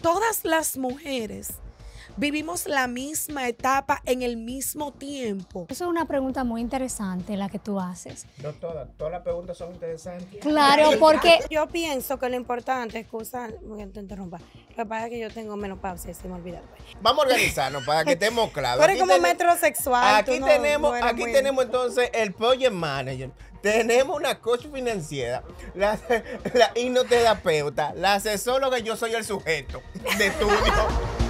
todas las mujeres vivimos la misma etapa en el mismo tiempo. Esa es una pregunta muy interesante la que tú haces. No todas, todas las preguntas son interesantes. Claro, porque yo pienso que lo importante, excusa, voy a interrumpa. Lo que pasa es que yo tengo menopausia, se me olvida. Pues. Vamos a organizarnos para que estemos claros. Pero como metrosexual. Aquí tenemos, aquí tenemos entonces el project manager. Tenemos una coach financiera, la, la hipnoterapeuta, la que yo soy el sujeto de estudio.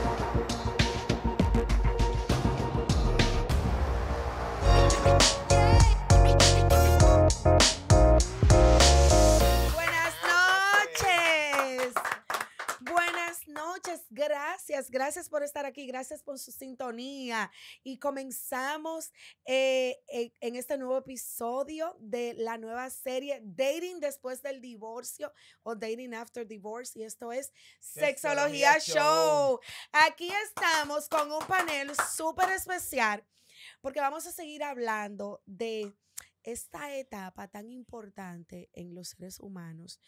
Muchas gracias, gracias por estar aquí, gracias por su sintonía. Y comenzamos eh, e, en, este nuevo episodio de la nueva serie Dating después del divorcio o Dating After Divorce, y esto es Sexología, Show. Show. Aquí estamos con un panel súper especial porque vamos a seguir hablando de esta etapa tan importante en los seres humanos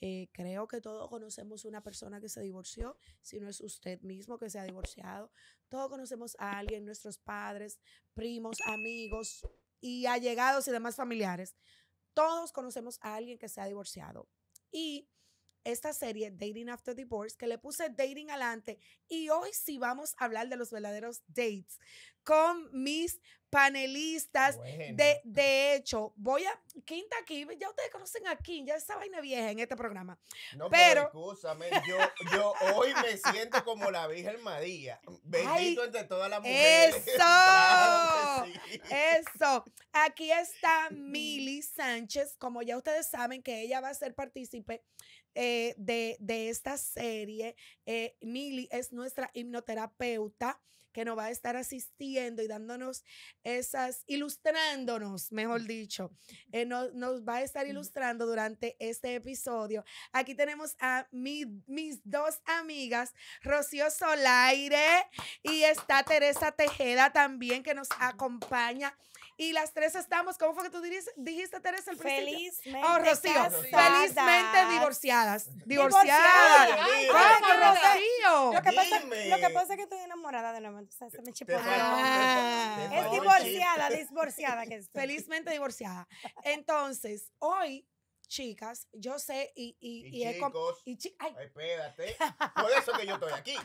eh, creo que todos conocemos una persona que se divorció, si no es usted mismo que se ha divorciado. Todos conocemos a alguien, nuestros padres, primos, amigos y allegados y demás familiares. Todos conocemos a alguien que se ha divorciado. Y esta serie Dating After Divorce, que le puse Dating adelante. Y hoy sí vamos a hablar de los verdaderos dates con mis panelistas. De, de hecho, voy a Quinta aquí, ya ustedes conocen a Kim, ya esa vaina vieja en este programa. No, pero, yo, hoy me siento como la Virgen María. Bendito entre todas las mujeres. Eso, eso. Aquí está Milly Sánchez, como ya ustedes saben que ella va a ser partícipe eh, de, esta serie. Eh, Mili es nuestra hipnoterapeuta que nos va a estar asistiendo y dándonos esas, ilustrándonos, mejor mm. dicho. Eh, no, nos va a estar ilustrando durante este episodio. Aquí tenemos a mis dos amigas, Rocío Solaire y está Teresa Tejeda también que nos acompaña y las tres estamos, ¿cómo fue que tú dijiste, dijiste Teresa, el principio? Felizmente. Oh, Rocío, felizmente divorciadas. Divorciadas. ¡Ay, Rocío. Lo que, pasa, lo que pasa es que estoy enamorada de nuevo, entonces se me chipó. Ah. Es divorciada, divorciada que Felizmente divorciada. Entonces, hoy chicas, yo sé, y, y, y, chicos, ay. espérate, por eso que yo estoy aquí,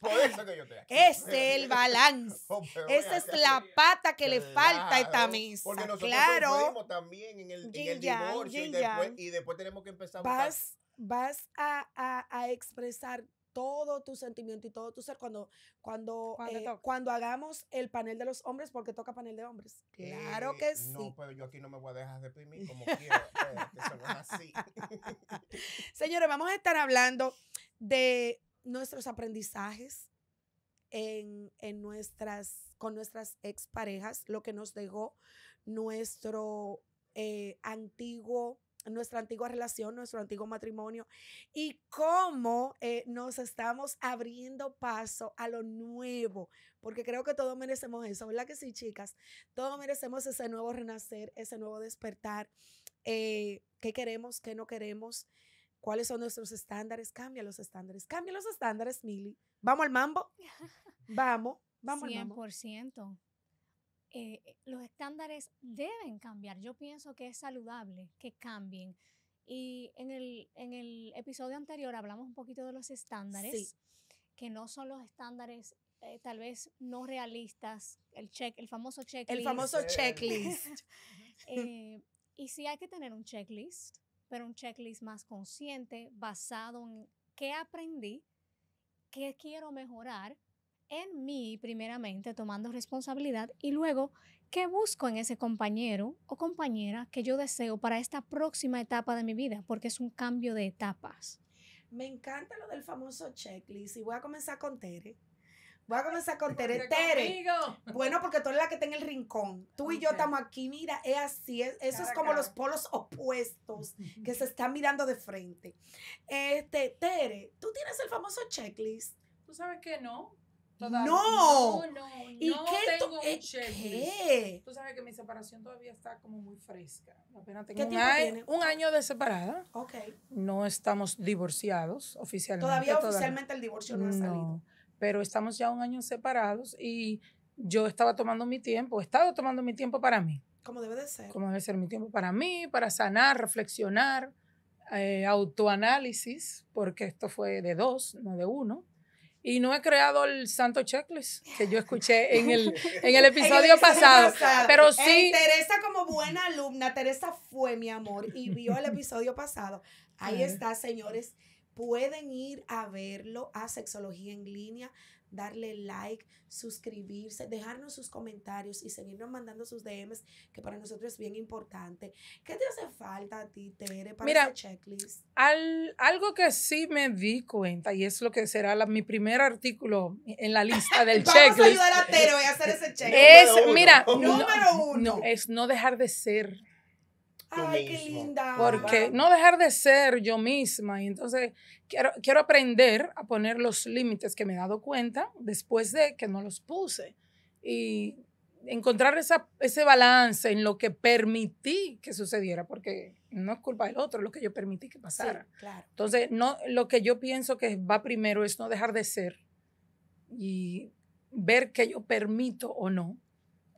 por eso que yo estoy aquí. Este es el balance, esa es la pata que le falta a esta mesa, porque nosotros claro. también en el, divorcio y, después, tenemos que empezar a vas, vas a, a expresar todo tu sentimiento y todo tu ser cuando cuando eh, cuando hagamos el panel de los hombres porque toca panel de hombres. Claro eh, que sí. No, pero yo aquí no me voy a dejar deprimir como quiero, Señores, vamos a estar hablando de nuestros aprendizajes en, en nuestras con nuestras exparejas, lo que nos dejó nuestro eh, antiguo nuestra antigua relación, nuestro antiguo matrimonio y cómo eh, nos estamos abriendo paso a lo nuevo, porque creo que todos merecemos eso, ¿verdad que sí, chicas? Todos merecemos ese nuevo renacer, ese nuevo despertar, eh, qué queremos, qué no queremos, cuáles son nuestros estándares, cambia los estándares, cambia los estándares, Mili. ¿Vamos al mambo? Vamos, vamos al mambo. 100%. Eh, eh, los estándares deben cambiar. Yo pienso que es saludable que cambien. Y en el, episodio anterior hablamos un poquito de los estándares, que no son los estándares eh, tal vez no realistas, el, check, el famoso checklist. El famoso checklist. y sí hay que tener un checklist, pero un checklist más consciente, basado en qué aprendí, qué quiero mejorar en mí primeramente, tomando responsabilidad y luego qué busco en ese compañero o compañera que yo deseo para esta próxima etapa de mi vida, porque es un cambio de etapas. Me encanta lo del famoso checklist y voy a comenzar con Tere. Voy a comenzar con Tere. Tere. Bueno, porque tú eres la que está en el rincón. Tú y yo estamos aquí. Mira, es así. eso es como los polos opuestos que se están mirando de frente. Este, Tere, tú tienes el famoso checklist. Tú sabes que no, no. No, no, ¿Y qué tengo eh, Tú sabes que mi separación todavía está como muy fresca. Apenas tengo ¿Qué un, año, tiene? un año de separada. Ok. No estamos divorciados oficialmente. Todavía, oficialmente el divorcio no, ha salido. Pero estamos ya un año separados y yo estaba tomando mi tiempo, he estado tomando mi tiempo para mí. Como debe de ser. Como debe ser mi tiempo para mí, para sanar, reflexionar, eh, autoanálisis, porque esto fue de dos, no de uno. Y no he creado el santo checklist que yo escuché en el, en el episodio pasado, Pero eh, sí. Teresa, como buena alumna, Teresa fue mi amor y vio el episodio pasado. Ahí está, señores. Pueden ir a verlo a Sexología en Línea darle like, suscribirse, dejarnos sus comentarios y seguirnos mandando sus DMs, que para nosotros es bien importante. ¿Qué te hace falta a ti, Tere, para Mira, ese checklist? Al, algo que sí me di cuenta, y es lo que será mi primer artículo en la lista del Vamos checklist. Vamos a ayudar a Tere, a hacer ese checklist. Es, mira, número uno. es no dejar de ser. Ay, Qué linda. Porque no dejar de ser yo misma. Y entonces quiero, quiero aprender a poner los límites que me he dado cuenta después de que no los puse. Y encontrar ese balance en lo que permití que sucediera, porque no es culpa del otro, lo que yo permití que pasara. claro. Entonces, no, lo que yo pienso que va primero es no dejar de ser y ver que yo permito o no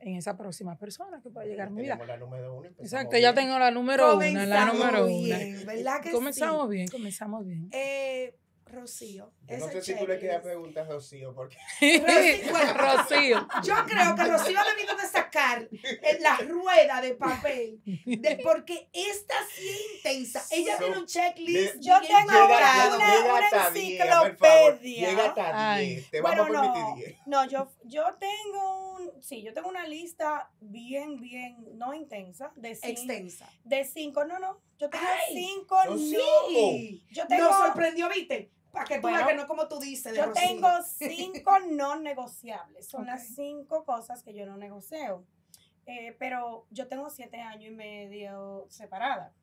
en esa próxima persona que pueda llegar a mi vida. La número uno Exacto, ya tengo la número comenzamos una, la número bien, ¿verdad que comenzamos bien, comenzamos bien. Eh, Rocío. no sé si tú le quieres preguntar a Rocío, porque. Rocío. Yo creo que Rocío ha debido de sacar eh, la rueda de papel, porque esta sí es intensa. Ella tiene un checklist. yo tengo una, enciclopedia. Llega tarde. Te bueno, a 10. No, yo, yo tengo un, sí, yo tengo una lista bien, bien, no intensa, de cinco, extensa. De cinco, no, no. Yo tengo cinco no, Yo tengo. sorprendió, viste que no como tú dices. yo tengo cinco no negociables. Son las cinco cosas que yo no negocio. Eh, pero yo tengo siete años y medio separada.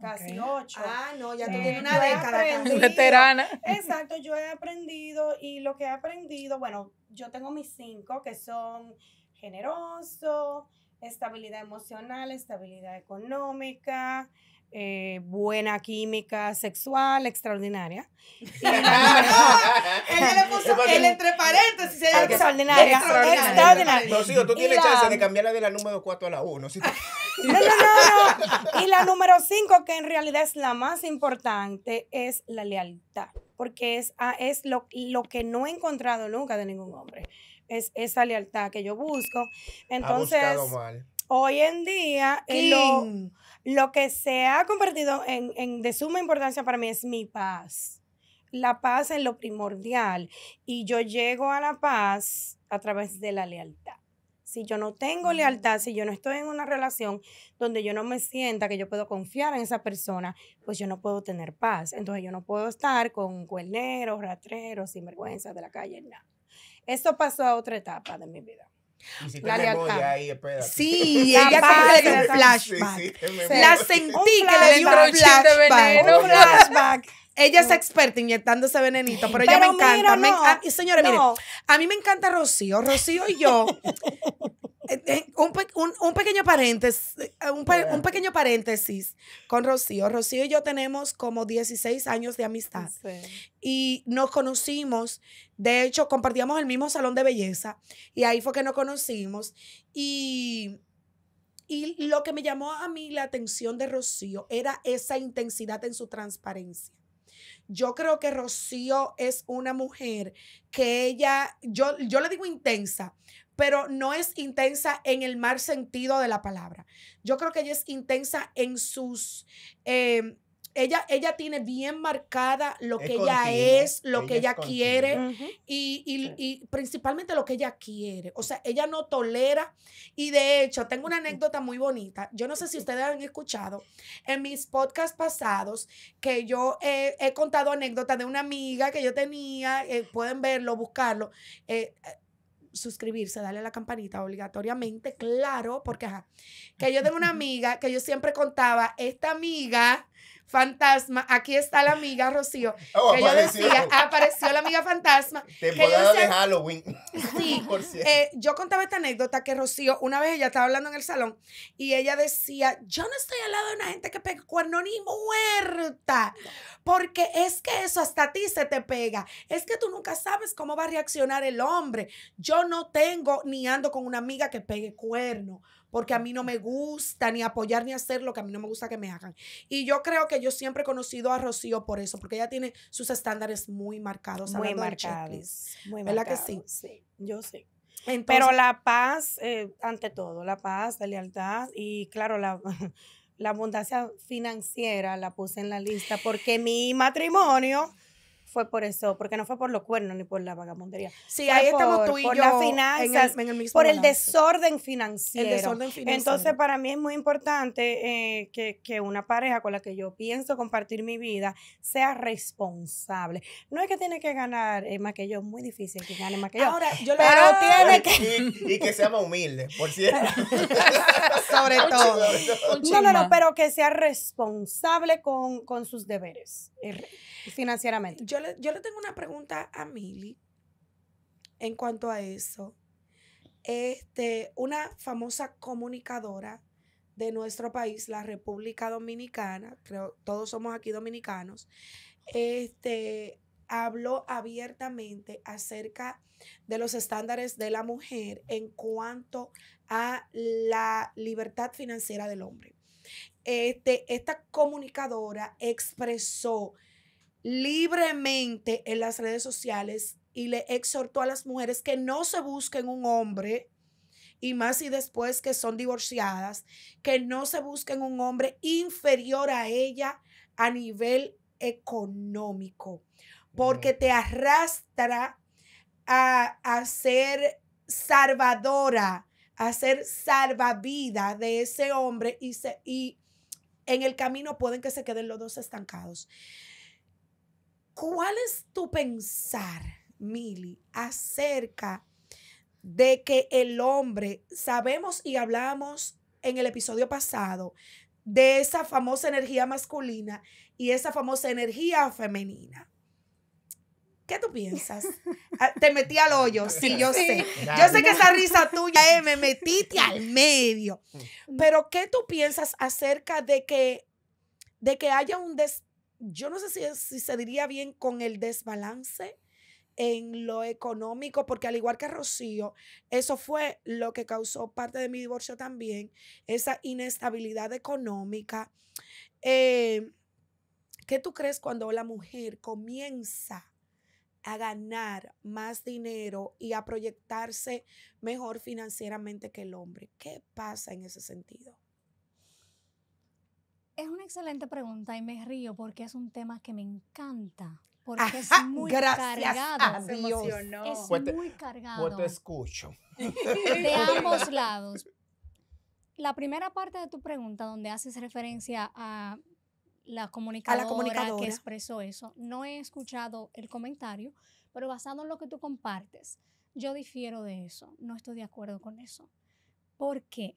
Casi ocho. Ah, no, ya tú eh, tienes una década. Veterana. Exacto, yo he aprendido y lo que he aprendido, bueno, yo tengo mis cinco que son generoso, estabilidad emocional, estabilidad económica, eh, buena química sexual extraordinaria. Ella le puso el entre paréntesis. extraordinaria. Extraordinaria. No, sí, tú tienes chance de cambiarla de la número 4 a la 1. No, no, no, Y la número 5, que en realidad es la más importante, es la lealtad. Porque es, ah, es lo, que no he encontrado nunca de ningún hombre. Es esa lealtad que yo busco. Entonces, hoy en día, eh, lo que se ha convertido en, de suma importancia para mí es mi paz. La paz es lo primordial y yo llego a la paz a través de la lealtad. Si yo no tengo lealtad, si yo no estoy en una relación donde yo no me sienta que yo puedo confiar en esa persona, pues yo no puedo tener paz. Entonces yo no puedo estar con cuerneros, ratreros, sinvergüenzas de la calle, nada. Esto pasó a otra etapa de mi vida. Y si te Ahí, sí, ella le dio un flashback. la sentí que le dio un flashback. Un flashback. Ella es experta inyectando ese venenito, pero, ella me encanta. Y me, señores, miren, a mí me encanta Rocío. Rocío y yo Eh, eh, un, pequeño paréntesis, eh, un, pequeño paréntesis con Rocío. Rocío y yo tenemos como 16 años de amistad y nos conocimos, de hecho compartíamos el mismo salón de belleza y ahí fue que nos conocimos y y lo que me llamó a mí la atención de Rocío era esa intensidad en su transparencia. Yo creo que Rocío es una mujer que ella, yo, yo le digo intensa, pero no es intensa en el mal sentido de la palabra. Yo creo que ella es intensa en sus... Em, ella, ella tiene bien marcada lo que ella es, lo que ella quiere y, principalmente lo que ella quiere. O sea, ella no tolera. Y de hecho, tengo una anécdota muy bonita. Yo no sé si ustedes han escuchado en mis podcasts pasados que yo he contado anécdotas de una amiga que yo tenía, eh, pueden verlo, buscarlo. Eh, suscribirse, darle a la campanita obligatoriamente, claro, porque ajá, que yo tengo una amiga que yo siempre contaba, esta amiga fantasma, aquí está la amiga Rocío. Oh, que apareció. decía, apareció la amiga fantasma. Temporada de Halloween. Sí, eh, yo contaba esta anécdota que Rocío, una vez ella estaba hablando en el salón y ella decía, yo no estoy al lado de una gente que pegue cuerno ni muerta, porque es que eso hasta a ti se te pega, es que tú nunca sabes cómo va a reaccionar el hombre. Yo no tengo ni ando con una amiga que pegue cuerno porque a mí no me gusta ni apoyar ni hacer lo que a mí no me gusta que me hagan. Y yo creo que yo siempre he conocido a Rocío por eso, porque ella tiene sus estándares muy marcados. Muy marcados. ¿Verdad que sí? Sí, yo sí. Pero la paz, eh, ante todo, la paz, la lealtad y claro, la... la abundancia financiera la puse en la lista porque mi matrimonio fue por eso, porque no fue por los cuernos ni por la vagabundería Sí, ahí estamos tú y por la las finanzas, en el, por el desorden financiero. El desorden financiero. Entonces, para mí es muy importante eh, que, que, una pareja con la que yo pienso compartir mi vida sea responsable. No es que tiene que ganar eh, más que yo, es muy difícil que gane más que yo. Ahora, yo pero lo... tiene que... Y, que sea más humilde, por cierto. Sobre todo. No, no, no, pero que sea responsable con, con sus deberes eh, financieramente. Yo yo le, tengo una pregunta a Mili en cuanto a eso. Este, una famosa comunicadora de nuestro país, la República Dominicana, creo todos somos aquí dominicanos, este, habló abiertamente acerca de los estándares de la mujer en cuanto a la libertad financiera del hombre. Este, esta comunicadora expresó libremente en las redes sociales y le exhortó a las mujeres que no se busquen un hombre, y más y después que son divorciadas, que no se busquen un hombre inferior a ella a nivel económico, porque te arrastra a, ser salvadora, a ser salvavida de ese hombre y, y en el camino pueden que se queden los dos estancados. ¿Cuál es tu pensar, Mili, acerca de que el hombre, sabemos y hablamos en el episodio pasado de esa famosa energía masculina y esa famosa energía femenina? ¿Qué tú piensas? Ah, te metí al hoyo, sí, yo sé. Yo sé que esa risa tuya, eh, me metí al medio. Mm. Pero ¿qué tú piensas acerca de que, de que haya un, des, yo no sé si, se diría bien con el desbalance en lo económico, porque al igual que Rocío, eso fue lo que causó parte de mi divorcio también, esa inestabilidad económica. Eh, ¿Qué tú crees cuando la mujer comienza a ganar más dinero y a proyectarse mejor financieramente que el hombre? ¿Qué pasa en ese sentido? Es una excelente pregunta y me río porque es un tema que me encanta. Porque es muy ah, cargado. Dios. Es pues muy cargado. Pues te escucho. De ambos lados. La primera parte de tu pregunta, donde haces referencia a la comunicadora, que expresó eso, no he escuchado el comentario, pero basado en lo que tú compartes, yo difiero de eso. No estoy de acuerdo con eso. ¿Por qué?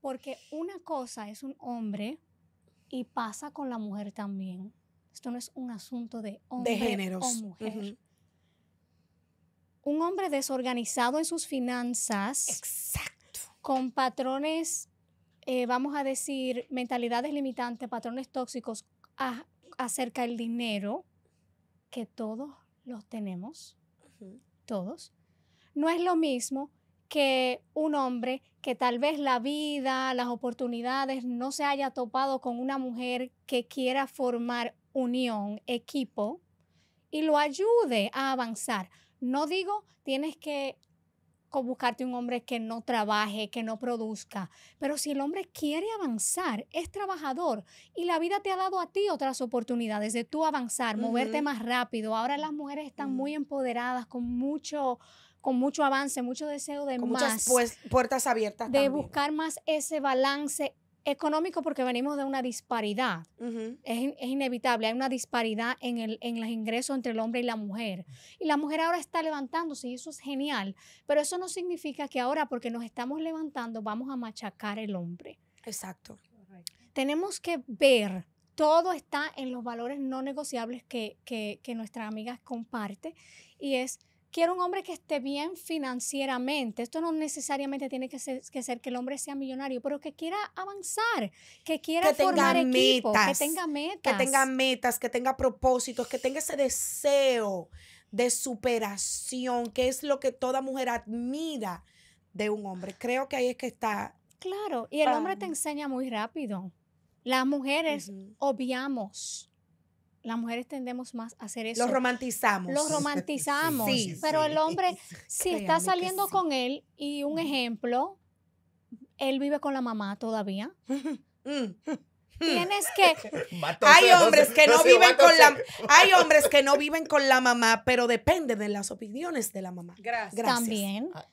Porque una cosa es un hombre y pasa con la mujer también. Esto no es un asunto de hombre o mujer. Un hombre desorganizado en sus finanzas. Exacto. Con patrones, eh, vamos a decir, mentalidades limitantes, patrones tóxicos acerca del dinero, que todos los tenemos. Todos. No es lo mismo que un hombre que tal vez la vida, las oportunidades no se haya topado con una mujer que quiera formar unión, equipo, y lo ayude a avanzar. No digo tienes que buscarte un hombre que no trabaje, que no produzca, pero si el hombre quiere avanzar, es trabajador y la vida te ha dado a ti otras oportunidades de tú avanzar, moverte más rápido. Ahora las mujeres están mm. muy empoderadas, con mucho con mucho avance, mucho deseo de con más. Muchas pues, puertas abiertas. De buscar más ese balance económico porque venimos de una disparidad. es, es, inevitable, hay una disparidad en, el, en los ingresos entre el hombre y la mujer. Y la mujer ahora está levantándose y eso es genial, pero eso no significa que ahora porque nos estamos levantando vamos a machacar el hombre. Exacto. Tenemos que ver, todo está en los valores no negociables que, que, que nuestra amiga comparte y es quiero un hombre que esté bien financieramente. Esto no necesariamente tiene que ser que, el hombre sea millonario, pero que quiera avanzar, que quiera formar equipo, que tenga metas. Que tenga metas, que tenga propósitos, que tenga ese deseo de superación, que es lo que toda mujer admira de un hombre. Creo que ahí es que está. Claro, y el hombre te enseña muy rápido. Las mujeres obviamos las mujeres tendemos más a hacer eso. Los romantizamos. Los romantizamos. sí, pero el hombre, si está saliendo con él, y un ejemplo, él vive con la mamá todavía. Mm. Tienes que. hay hombres que no viven con la. Hay hombres que no viven con la mamá, pero depende de las opiniones de la mamá. Gracias. También. Ah.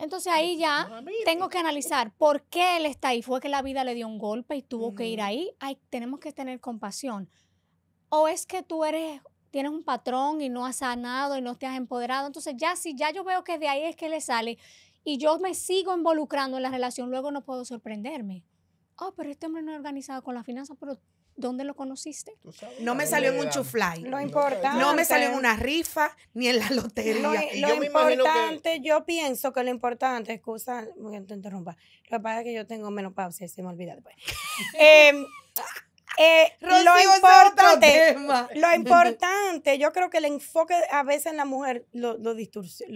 Entonces ahí ya tengo que analizar por qué él está ahí. Fue que la vida le dio un golpe y tuvo que ir mm. ahí. tenemos que tener compasión o es que tú eres tienes un patrón y no has sanado y no te has empoderado. Entonces ya si ya yo veo que de ahí es que le sale y yo me sigo involucrando en la relación, luego no puedo sorprenderme. Oh, pero este hombre no es organizado con la finanza, pero ¿dónde lo conociste? No me salió en un chufly. No importante. No me salió en una rifa ni en la lotería. Lo, yo importante, yo pienso que lo importante, excusa, voy a intentar. interrumpa. Lo que pasa es que yo tengo menopausia, se me olvida después. eh, eh, lo, importante, yo creo que el enfoque a veces en la mujer lo, lo,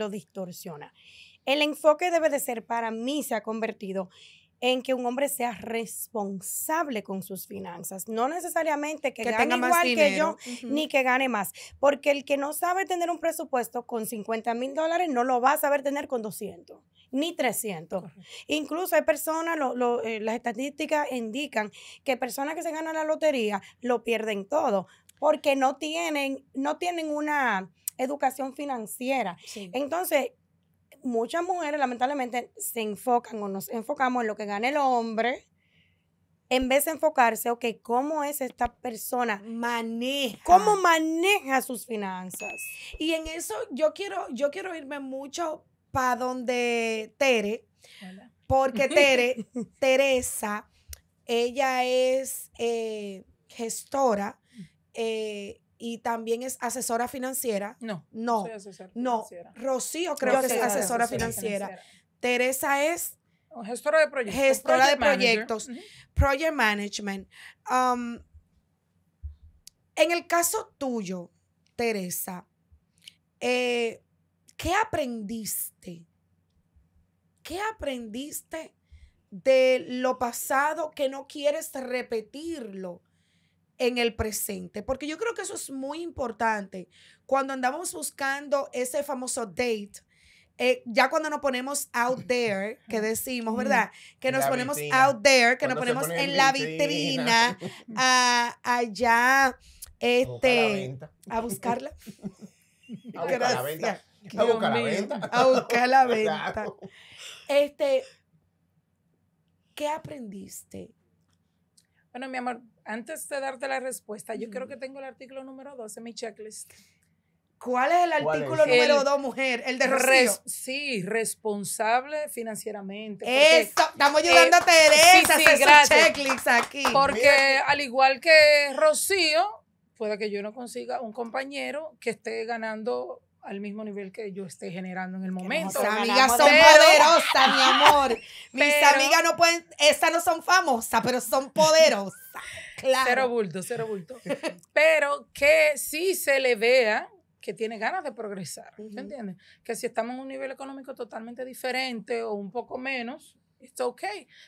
distorsiona. El enfoque debe de ser, para mí se ha convertido en que un hombre sea responsable con sus finanzas, no necesariamente que, gane igual que yo, ni que gane más, porque el que no sabe tener un presupuesto con 50 mil dólares no lo va a saber tener con 200 ni 300. Incluso hay personas, eh, las estadísticas indican que personas que se ganan la lotería lo pierden todo porque no tienen, no tienen una educación financiera. Entonces, muchas mujeres lamentablemente se enfocan o nos enfocamos en lo que gana el hombre en vez de enfocarse, ok, ¿cómo es esta persona? Maneja. ¿Cómo maneja sus finanzas? Y en eso yo quiero, yo quiero irme mucho para donde Tere, porque Tere, Teresa, ella es eh, gestora mm. eh, y también es asesora financiera. No. No. no. Financiera. Rocío creo que es asesora financiera. Teresa es gestora de proyectos. Gestora project de proyectos. Project management. Um, en el caso tuyo, Teresa, eh, ¿qué aprendiste? ¿Qué aprendiste de lo pasado que no quieres repetirlo? en el presente, porque yo creo que eso es muy importante. Cuando andamos buscando ese famoso date, eh, ya cuando nos ponemos out there, que decimos, ¿verdad? Que nos ponemos out there, que nos ponemos en la vitrina, allá este, a, buscarla. a buscar A buscar la venta. A buscar la venta. Este, ¿qué aprendiste? Bueno, mi amor, antes de darte la respuesta, yo creo que tengo el artículo número 12 en mi checklist. ¿Cuál es el artículo número 2, mujer? El de Rocío. sí, responsable financieramente. Eso, estamos ayudando a Teresa eh, sí, checklist aquí. Porque al igual que Rocío, puede que yo no consiga un compañero que esté ganando al mismo nivel que yo esté generando en el momento. Mis amigas son poderosas, mi amor. Mis amigas no pueden, estas no son famosas, pero son poderosas. Claro. Cero bulto, cero bulto. pero que sí se le vea que tiene ganas de progresar, ¿me entiendes? Que si estamos en un nivel económico totalmente diferente o un poco menos, está ok,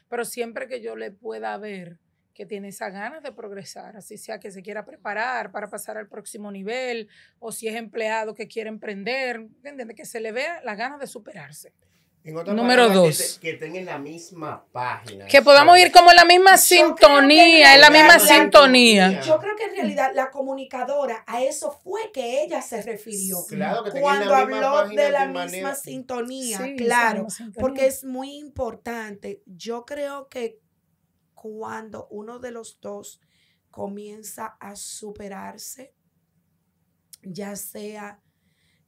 pero siempre que yo le pueda ver que tiene esas ganas de progresar, así sea que se quiera preparar para pasar al próximo nivel, o si es empleado que quiere emprender, que se le vea las ganas de superarse. En otra Número dos. Que, estén la misma página. Que podamos ir como en la misma sintonía, en la misma sintonía. Yo creo que en realidad la comunicadora a eso fue que ella se refirió. cuando habló de la misma, sintonía, claro. Porque es muy importante. Yo creo que cuando uno de los dos comienza a superarse, ya sea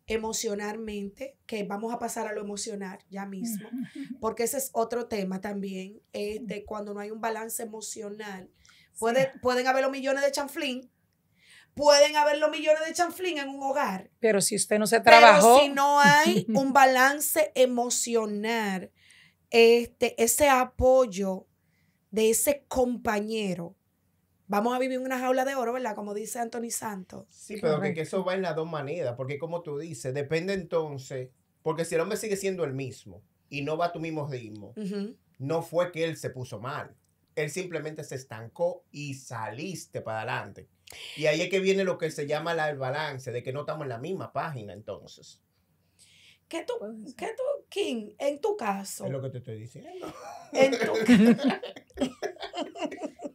emocionalmente, que vamos a pasar a lo emocional ya mismo, porque ese es otro tema también, eh, de cuando no hay un balance emocional. Pueden haber los millones de chanflín, pueden haber los millones de chanflín en un hogar. Pero si usted no se trabajó. si no hay un balance emocional, este, ese apoyo de ese compañero. Vamos a vivir en una jaula de oro, ¿verdad? Como dice Anthony Santos. Sí, pero que, eso va en las dos maneras, porque como tú dices, depende entonces, porque si el hombre sigue siendo el mismo y no va a tu mismo ritmo, no fue que él se puso mal, él simplemente se estancó y saliste para adelante. Y ahí es que viene lo que se llama el balance, de que no estamos en la misma página entonces. ¿Qué tú, qué tú, King, en tu caso? Es lo que te estoy diciendo. En tu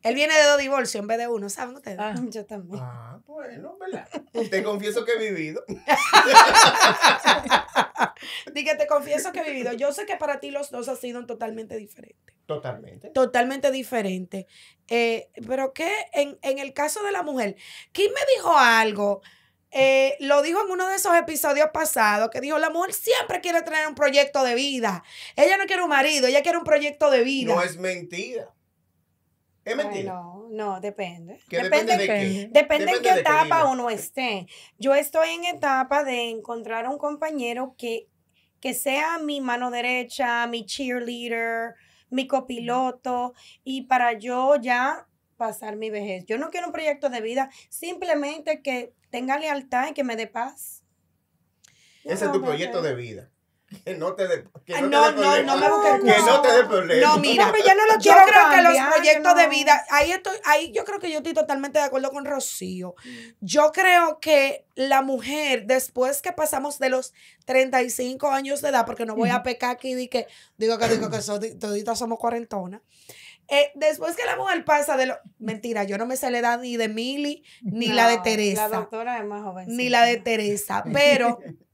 Él viene de dos divorcios en vez de uno, ¿saben ustedes? Ah. yo también. Ah, bueno, ¿verdad? te confieso que he vivido. Dije, te confieso que he vivido. Yo sé que para ti los dos ha sido totalmente diferentes. Totalmente. Totalmente diferente. Eh, pero que en, el caso de la mujer, ¿Quién me dijo algo eh, lo dijo en uno de esos episodios pasados, que dijo, la mujer siempre quiere tener un proyecto de vida. Ella no quiere un marido, ella quiere un proyecto de vida. No es mentira. ¿Es mentira? no, no, depende. Depende, de qué? depende, qué etapa uno esté. Yo estoy en etapa de encontrar un compañero que, que sea mi mano derecha, mi cheerleader, mi copiloto, y para yo ya pasar mi vejez. Yo no quiero un proyecto de vida, simplemente que tenga lealtad y que me dé paz. Ese es tu proyecto de vida. Que no te dé ah, no, no, me Que no te dé problemas. No, mira, pero yo no lo quiero. Yo creo que los proyectos de vida, ahí estoy, ahí yo creo que yo estoy totalmente de acuerdo con Rocío. Mm. Yo creo que la mujer, después que pasamos de los 35 años de edad, porque no voy a pecar aquí, y que, digo que digo que somos cuarentonas. Eh, después que la mujer pasa de lo. Mentira, yo no me sé la edad ni de Mili, ni la de Teresa. La doctora es más joven. Ni la de Teresa. Pero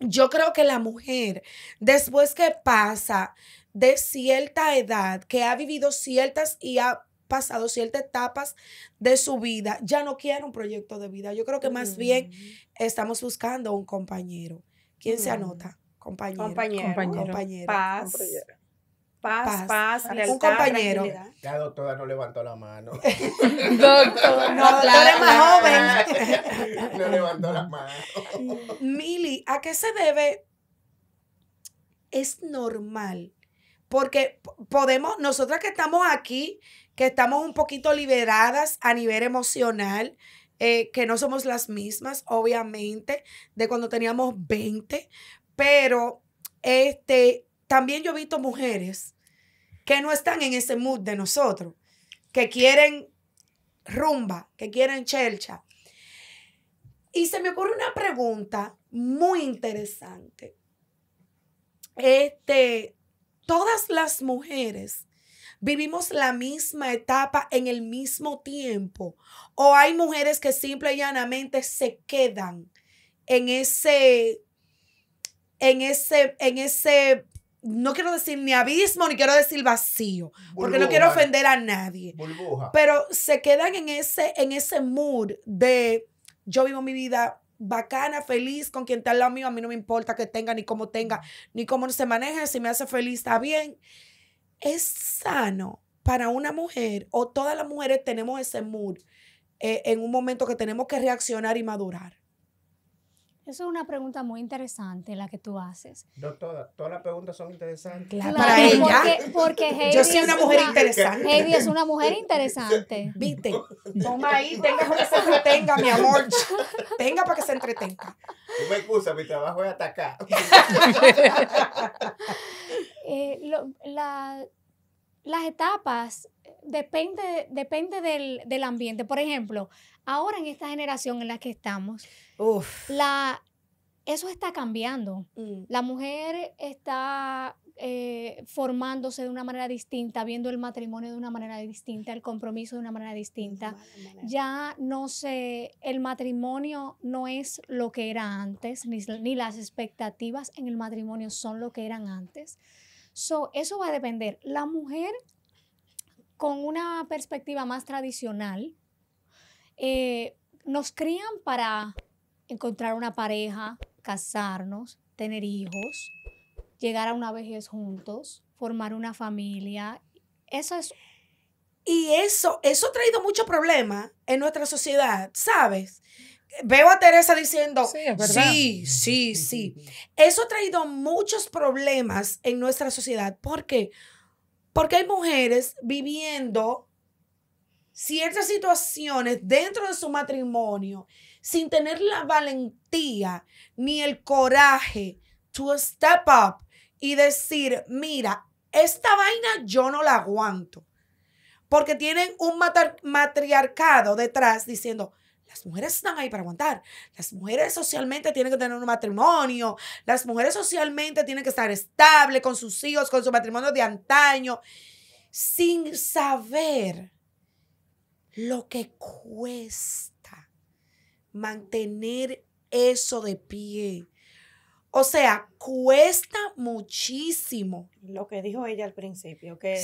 yo creo que la mujer, después que pasa de cierta edad, que ha vivido ciertas y ha pasado ciertas etapas de su vida, ya no quiere un proyecto de vida. Yo creo que más bien mm. estamos buscando un compañero. ¿Quién se mm. anota? Compañero. Compañero. Compañero. Compañero. Paz, paz, paz un compañero. La doctora no levantó la mano. doctor, no, doctora más joven. no levantó la mano. Mili, ¿a qué se debe? Es normal, porque podemos, nosotras que estamos aquí, que estamos un poquito liberadas a nivel emocional, eh, que no somos las mismas, obviamente, de cuando teníamos 20, pero este, también yo he visto mujeres que no están en ese mood de nosotros, que quieren rumba, que quieren chelcha. Y se me ocurre una pregunta muy interesante. Este, todas las mujeres vivimos la misma etapa en el mismo tiempo o hay mujeres que simple y llanamente se quedan en ese en ese en ese no quiero decir ni abismo, ni quiero decir vacío, porque no quiero ofender a nadie. Pero se quedan en ese, en ese mood de yo vivo mi vida bacana, feliz con quien está al lado mío, a mí no me importa que tenga, ni cómo tenga, ni cómo se maneje, si me hace feliz está bien. Es sano para una mujer, o todas las mujeres tenemos ese mood eh, en un momento que tenemos que reaccionar y madurar. Esa es una pregunta muy interesante la que tú haces. No todas, todas las preguntas son interesantes. Claro, para porque, ella. Porque, Heidi Yo soy una mujer interesante. Heidi es una mujer interesante. Viste, toma ahí, tenga para que se entretenga, mi amor. Tenga para que se entretenga. Tú me excusas, mi trabajo es atacar. eh, la las etapas eh, depende, depende del, ambiente. Por ejemplo, ahora en esta generación en la que estamos, La, eso está cambiando. Mm. La mujer está eh, formándose de una manera distinta, viendo el matrimonio de una manera distinta, el compromiso de una manera distinta. Ya no sé, el matrimonio no es lo que era antes, ni las expectativas en el matrimonio son lo que eran antes. So, eso va a depender. La mujer con una perspectiva más tradicional, eh, nos crían para encontrar una pareja, casarnos, tener hijos, llegar a una vejez juntos, formar una familia. Eso es... Y eso, eso ha traído mucho problema en nuestra sociedad, ¿sabes? veo a Teresa diciendo, sí, sí, sí, Eso ha traído muchos problemas en nuestra sociedad. ¿Por qué? Porque hay mujeres viviendo ciertas situaciones dentro de su matrimonio sin tener la valentía ni el coraje to step up y decir, mira, esta vaina yo no la aguanto. Porque tienen un matriarcado detrás diciendo, las mujeres están ahí para aguantar. Las mujeres socialmente tienen que tener un matrimonio. Las mujeres socialmente tienen que estar estable con sus hijos, con su matrimonio de antaño, sin saber lo que cuesta mantener eso de pie. O sea, cuesta muchísimo. Lo que dijo ella al principio, que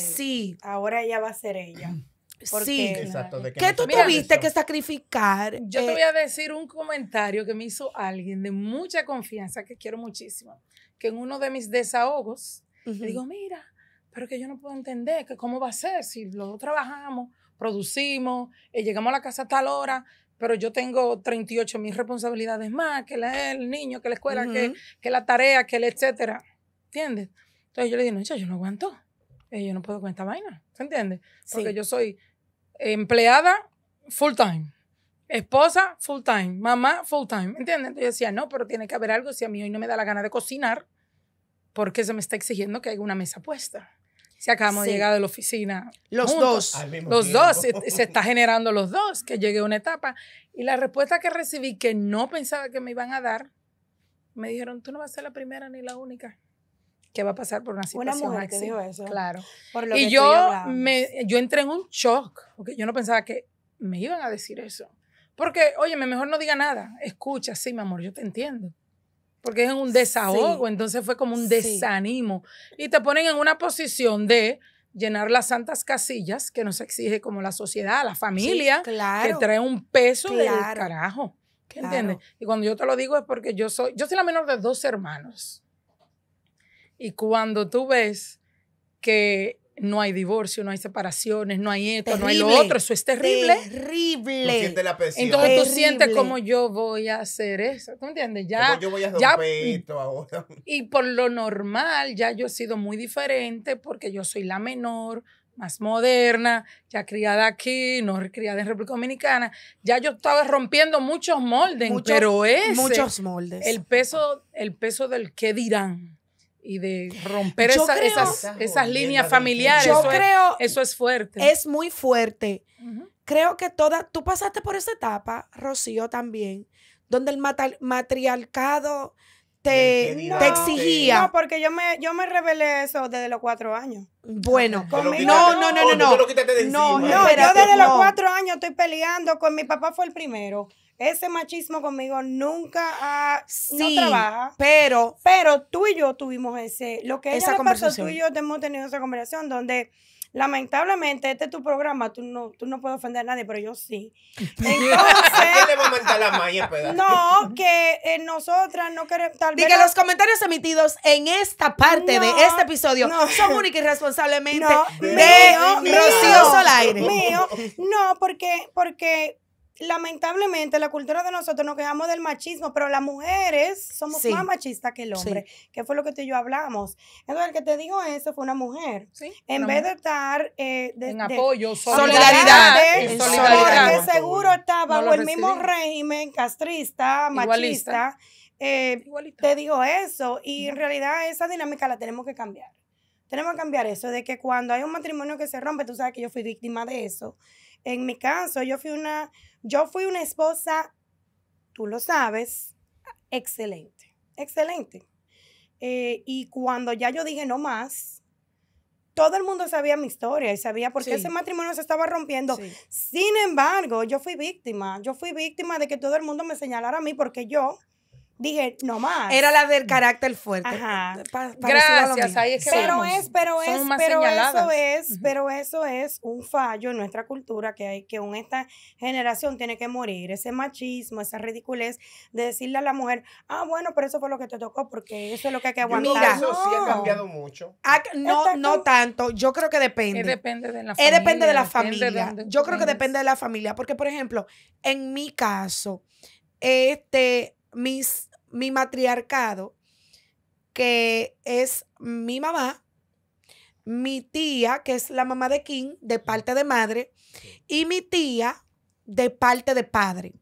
ahora ella va a ser ella. Porque, sí, exacto. ¿Qué tú tuviste que sacrificar? Yo te eh, voy a decir un comentario que me hizo alguien de mucha confianza, que quiero muchísimo, que en uno de mis desahogos, le digo, mira, pero que yo no puedo entender que cómo va a ser si los trabajamos, producimos, eh, llegamos a la casa a tal hora, pero yo tengo 38 mil responsabilidades más, que el niño, que la escuela, que, la tarea, que el etcétera. ¿Entiendes? Entonces yo le digo, no, yo no aguanto. Eh, yo no puedo con esta vaina. ¿Se entiende? Porque yo soy empleada full time, esposa full time, mamá full time, ¿entiendes? Entonces yo decía, no, pero tiene que haber algo, si a mí hoy no me da la gana de cocinar, porque se me está exigiendo que haya una mesa puesta. Si acabamos de llegar de la oficina. Los dos. Los dos. Se, se, está generando los dos, que llegue una etapa. Y la respuesta que recibí, que no pensaba que me iban a dar, me dijeron, tú no vas a ser la primera ni la única que va a pasar por una situación así. eso. Claro. y yo, me, yo entré en un shock, porque yo no pensaba que me iban a decir eso. Porque, oye, mejor no diga nada. Escucha, sí, mi amor, yo te entiendo. Porque es un desahogo, entonces fue como un desánimo. Y te ponen en una posición de llenar las santas casillas que nos exige como la sociedad, la familia, que trae un peso de del carajo. ¿Entiendes? Y cuando yo te lo digo es porque yo soy, yo soy la menor de dos hermanos. Y cuando tú ves que no hay divorcio, no hay separaciones, no hay esto, no hay lo otro, eso es terrible. Terrible. la Entonces tú sientes como yo voy a hacer eso, ¿tú entiendes? Ya, ya, Y por lo normal, ya yo he sido muy diferente porque yo soy la menor, más moderna, ya criada aquí, no criada en República Dominicana, ya yo estaba rompiendo muchos moldes, pero es muchos moldes. El peso, el peso del qué dirán y de romper esas, líneas familiares. Yo eso creo. Es, eso es fuerte. Es muy fuerte. Creo que toda. Tú pasaste por esa etapa, Rocío, también, donde el matriarcado te, te exigía. No, porque yo me, yo me revelé eso desde los cuatro años. Bueno, no, no, no, oh, no, no. No, yo desde los cuatro años estoy peleando con mi papá fue el primero. Ese machismo conmigo nunca ha, no trabaja. Pero, pero tú y yo tuvimos ese, lo que esa ella tú y yo hemos tenido esa conversación donde Lamentablemente, este es tu programa, tú no, tú no puedes ofender a nadie, pero yo sí. Entonces, le va a la pues, No, que eh, nosotras no queremos. Tal vez que los comentarios emitidos en esta parte de este episodio son únicos y responsablemente no, de Rocío Solaire. Mío, no, porque, porque lamentablemente la cultura de nosotros nos quejamos del machismo, pero las mujeres somos más machistas que el hombre, que fue lo que tú y yo hablamos. Entonces, el que te dijo eso fue una mujer. en vez de estar eh, de, en apoyo, solidaridad, solidaridad. seguro estaba bajo el mismo régimen castrista, machista. Eh, te digo eso, y en realidad esa dinámica la tenemos que cambiar. Tenemos que cambiar eso, de que cuando hay un matrimonio que se rompe, tú sabes que yo fui víctima de eso. En mi caso, yo fui una, yo fui una esposa, tú lo sabes, excelente, excelente. Eh, y cuando ya yo dije no más, todo el mundo sabía mi historia y sabía por qué ese matrimonio se estaba rompiendo. Sin embargo, yo fui víctima. Yo fui víctima de que todo el mundo me señalara a mí porque yo dije, no más. Era la del carácter fuerte. Ajá. Gracias, ahí es que Pero es, pero es, pero eso es, pero eso es un fallo en nuestra cultura que hay, que en esta generación tiene que morir. Ese machismo, esa ridiculez de decirle a la mujer, ah, bueno, pero eso fue lo que te tocó, porque eso es lo que hay que aguantar. Mira, eso sí ha cambiado mucho. Ah, no, no tanto. Yo creo que depende. depende de la familia. depende de la familia. Yo creo que depende de la familia. Porque, por ejemplo, en mi caso, este, mis mi matriarcado, que es mi mamá, mi tía, que es la mamá de King, de parte de madre, y mi tía, de parte de padre,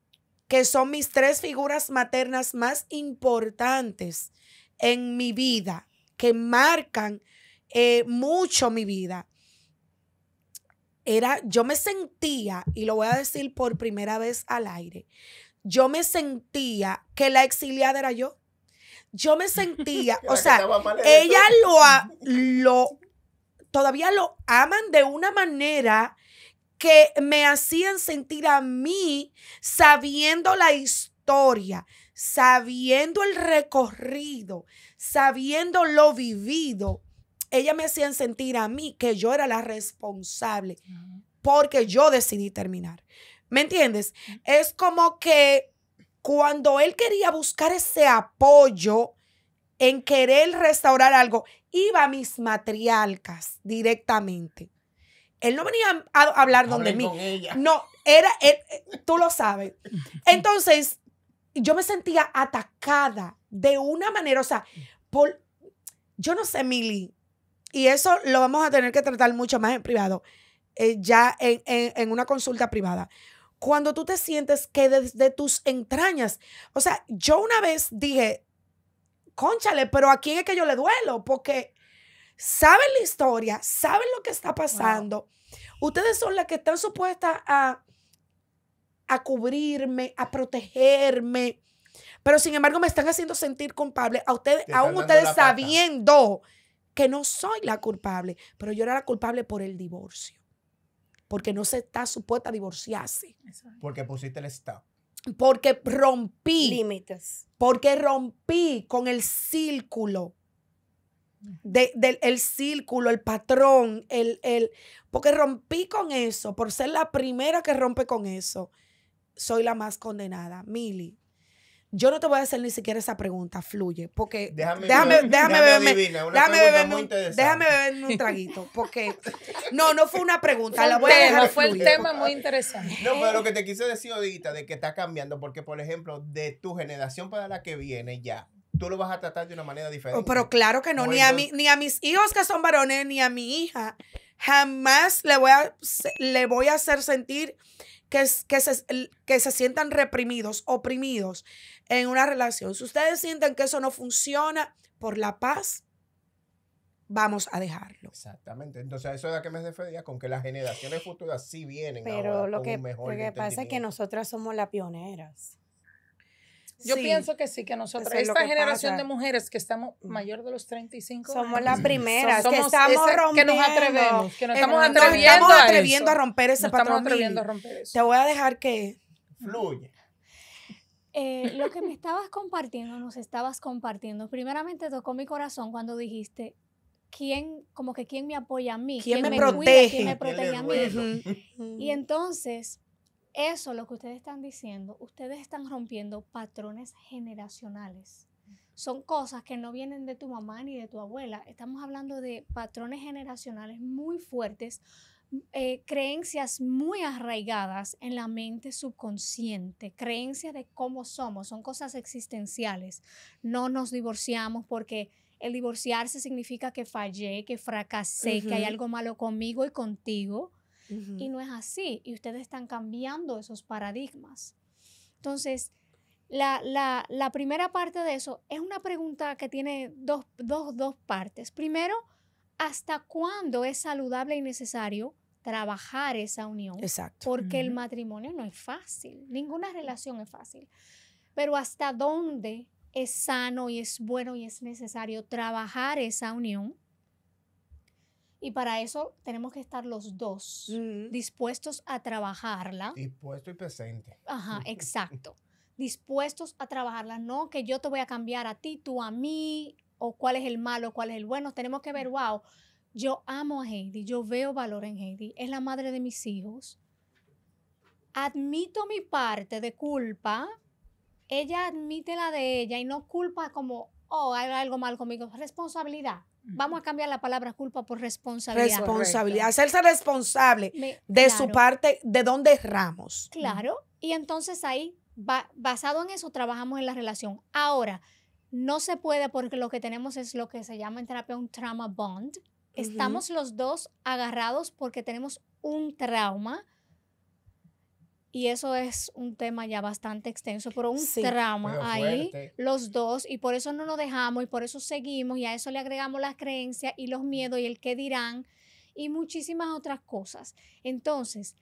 que son mis tres figuras maternas más importantes en mi vida, que marcan eh, mucho mi vida. Era, yo me sentía, y lo voy a decir por primera vez al aire, yo me sentía que la exiliada era yo. Yo me sentía, o sea, ella lo, lo, todavía lo aman de una manera que me hacían sentir a mí sabiendo la historia, sabiendo el recorrido, sabiendo lo vivido. Ella me hacían sentir a mí que yo era la responsable porque yo decidí terminar. ¿Me entiendes? Es como que cuando él quería buscar ese apoyo en querer restaurar algo, iba a mis matriarcas directamente. Él no venía a hablar donde mí. No, era, él, eh, eh, tú lo sabes. Entonces, yo me sentía atacada de una manera, o sea, por, yo no sé, Mili, y eso lo vamos a tener que tratar mucho más en privado, eh, ya en una consulta privada cuando tú te sientes que desde tus entrañas, o sea, yo una vez dije, conchale, pero ¿a quién es que yo le duelo? Porque saben la historia, saben lo que está pasando. Ustedes son las que están supuestas a, a cubrirme, a protegerme. Pero sin embargo me están haciendo sentir culpable, a ustedes, aún ustedes sabiendo que no soy la culpable, pero yo era la culpable por el divorcio porque no se está supuesta a divorciarse. Porque pusiste el estado. Porque rompí. Límites. Porque rompí con el círculo. del el círculo, el patrón, el, el, porque rompí con eso, por ser la primera que rompe con eso, soy la más condenada. Mili, yo no te voy a hacer ni siquiera esa pregunta, fluye, porque déjame déjame déjame beberme, déjame déjame un traguito, porque no, no fue una pregunta, la voy fue el tema muy interesante. No, pero lo que te quise decir ahorita de que está cambiando porque por ejemplo, de tu generación para la que viene ya tú lo vas a tratar de una manera oh, diferente. Pero claro que no, ni a, ni a mis hijos que son varones, ni a mi hija, jamás le voy a, le voy a hacer sentir que, que, se, sientan reprimidos, oprimidos en una relación. Si ustedes sienten que eso no funciona por la paz, vamos a dejarlo. Exactamente. Entonces, eso es a que me refería con que las generaciones futuras sí vienen. Pero lo, lo que pasa es que nosotras somos las pioneras. Yo pienso que sí, que nosotros, esta generación de mujeres que estamos mm. mayor de los 35 somos la primera. somos que estamos rompiendo, que nos atrevemos, que nos estamos atreviendo, a, romper ese Te voy a dejar que Fluye. Eh, lo que me estabas compartiendo, nos estabas compartiendo, primeramente tocó mi corazón cuando dijiste, ¿quién, como que quién me apoya a mí? ¿Quién, me, protege? Cuida, ¿Quién me protege a mí? Y entonces, eso, lo que ustedes están diciendo, ustedes están rompiendo patrones generacionales. Son cosas que no vienen de tu mamá ni de tu abuela. Estamos hablando de patrones generacionales muy fuertes, eh, creencias muy arraigadas en la mente subconsciente, creencias de cómo somos, son cosas existenciales. No nos divorciamos porque el divorciarse significa que fallé, que fracasé, que hay algo malo conmigo y contigo. Y no es así. Y ustedes están cambiando esos paradigmas. Entonces, la, primera parte de eso es una pregunta que tiene dos, partes. Primero, ¿hasta cuándo es saludable y necesario trabajar esa unión? Exacto. Porque el matrimonio no es fácil. Ninguna relación es fácil. Pero ¿hasta dónde es sano y es bueno y es necesario trabajar esa unión? Y para eso tenemos que estar los dos dispuestos a trabajarla. Dispuesto y presente. Ajá, exacto. dispuestos a trabajarla, no que yo te voy a cambiar a ti, tú a mí, o cuál es el malo, cuál es el bueno. Tenemos que ver, wow, yo amo a Heidi, yo veo valor en Heidi, es la madre de mis hijos. Admito mi parte de culpa, ella admite la de ella y no culpa como, oh, hay algo mal conmigo, responsabilidad vamos a cambiar la palabra culpa por responsabilidad. Responsabilidad, hacerse responsable de su parte, de dónde erramos. Claro, y entonces ahí, basado en eso, trabajamos en la relación. Ahora, no se puede porque lo que tenemos es lo que se llama en terapia un trauma bond. Estamos los dos agarrados porque tenemos un trauma y eso es un tema ya bastante extenso, pero un trauma ahí, los dos, y por eso no nos dejamos y por eso seguimos y a eso le agregamos las creencias y los mm. miedos y el qué dirán y muchísimas otras cosas. Entonces,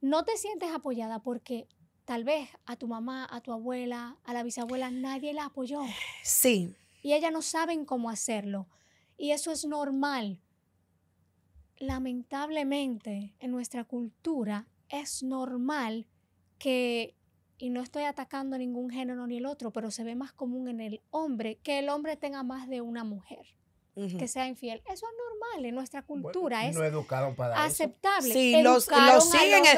no te sientes apoyada porque tal vez a tu mamá, a tu abuela, a la bisabuela, nadie la apoyó. Sí. Y ellas no saben cómo hacerlo. Y eso es normal. Lamentablemente, en nuestra cultura es normal que, y no estoy atacando ningún género ni el otro, pero se ve más común en el hombre que el hombre tenga más de una mujer. Que sea infiel. Eso es normal en nuestra cultura. es para aceptable. Sí, los, siguen, e-,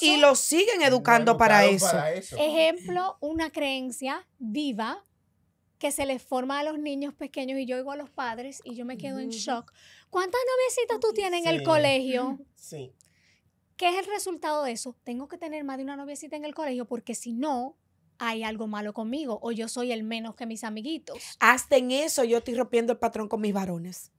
Y los siguen educando para, eso. Ejemplo, una creencia viva que se les forma a los niños pequeños y yo oigo a los padres y yo me quedo en shock. ¿Cuántas noviecitas tú tienes en el colegio? Sí. ¿Qué es el resultado de eso? Tengo que tener más de una noviecita en el colegio porque si no, hay algo malo conmigo o yo soy el menos que mis amiguitos. Hasta en eso yo estoy rompiendo el patrón con mis varones.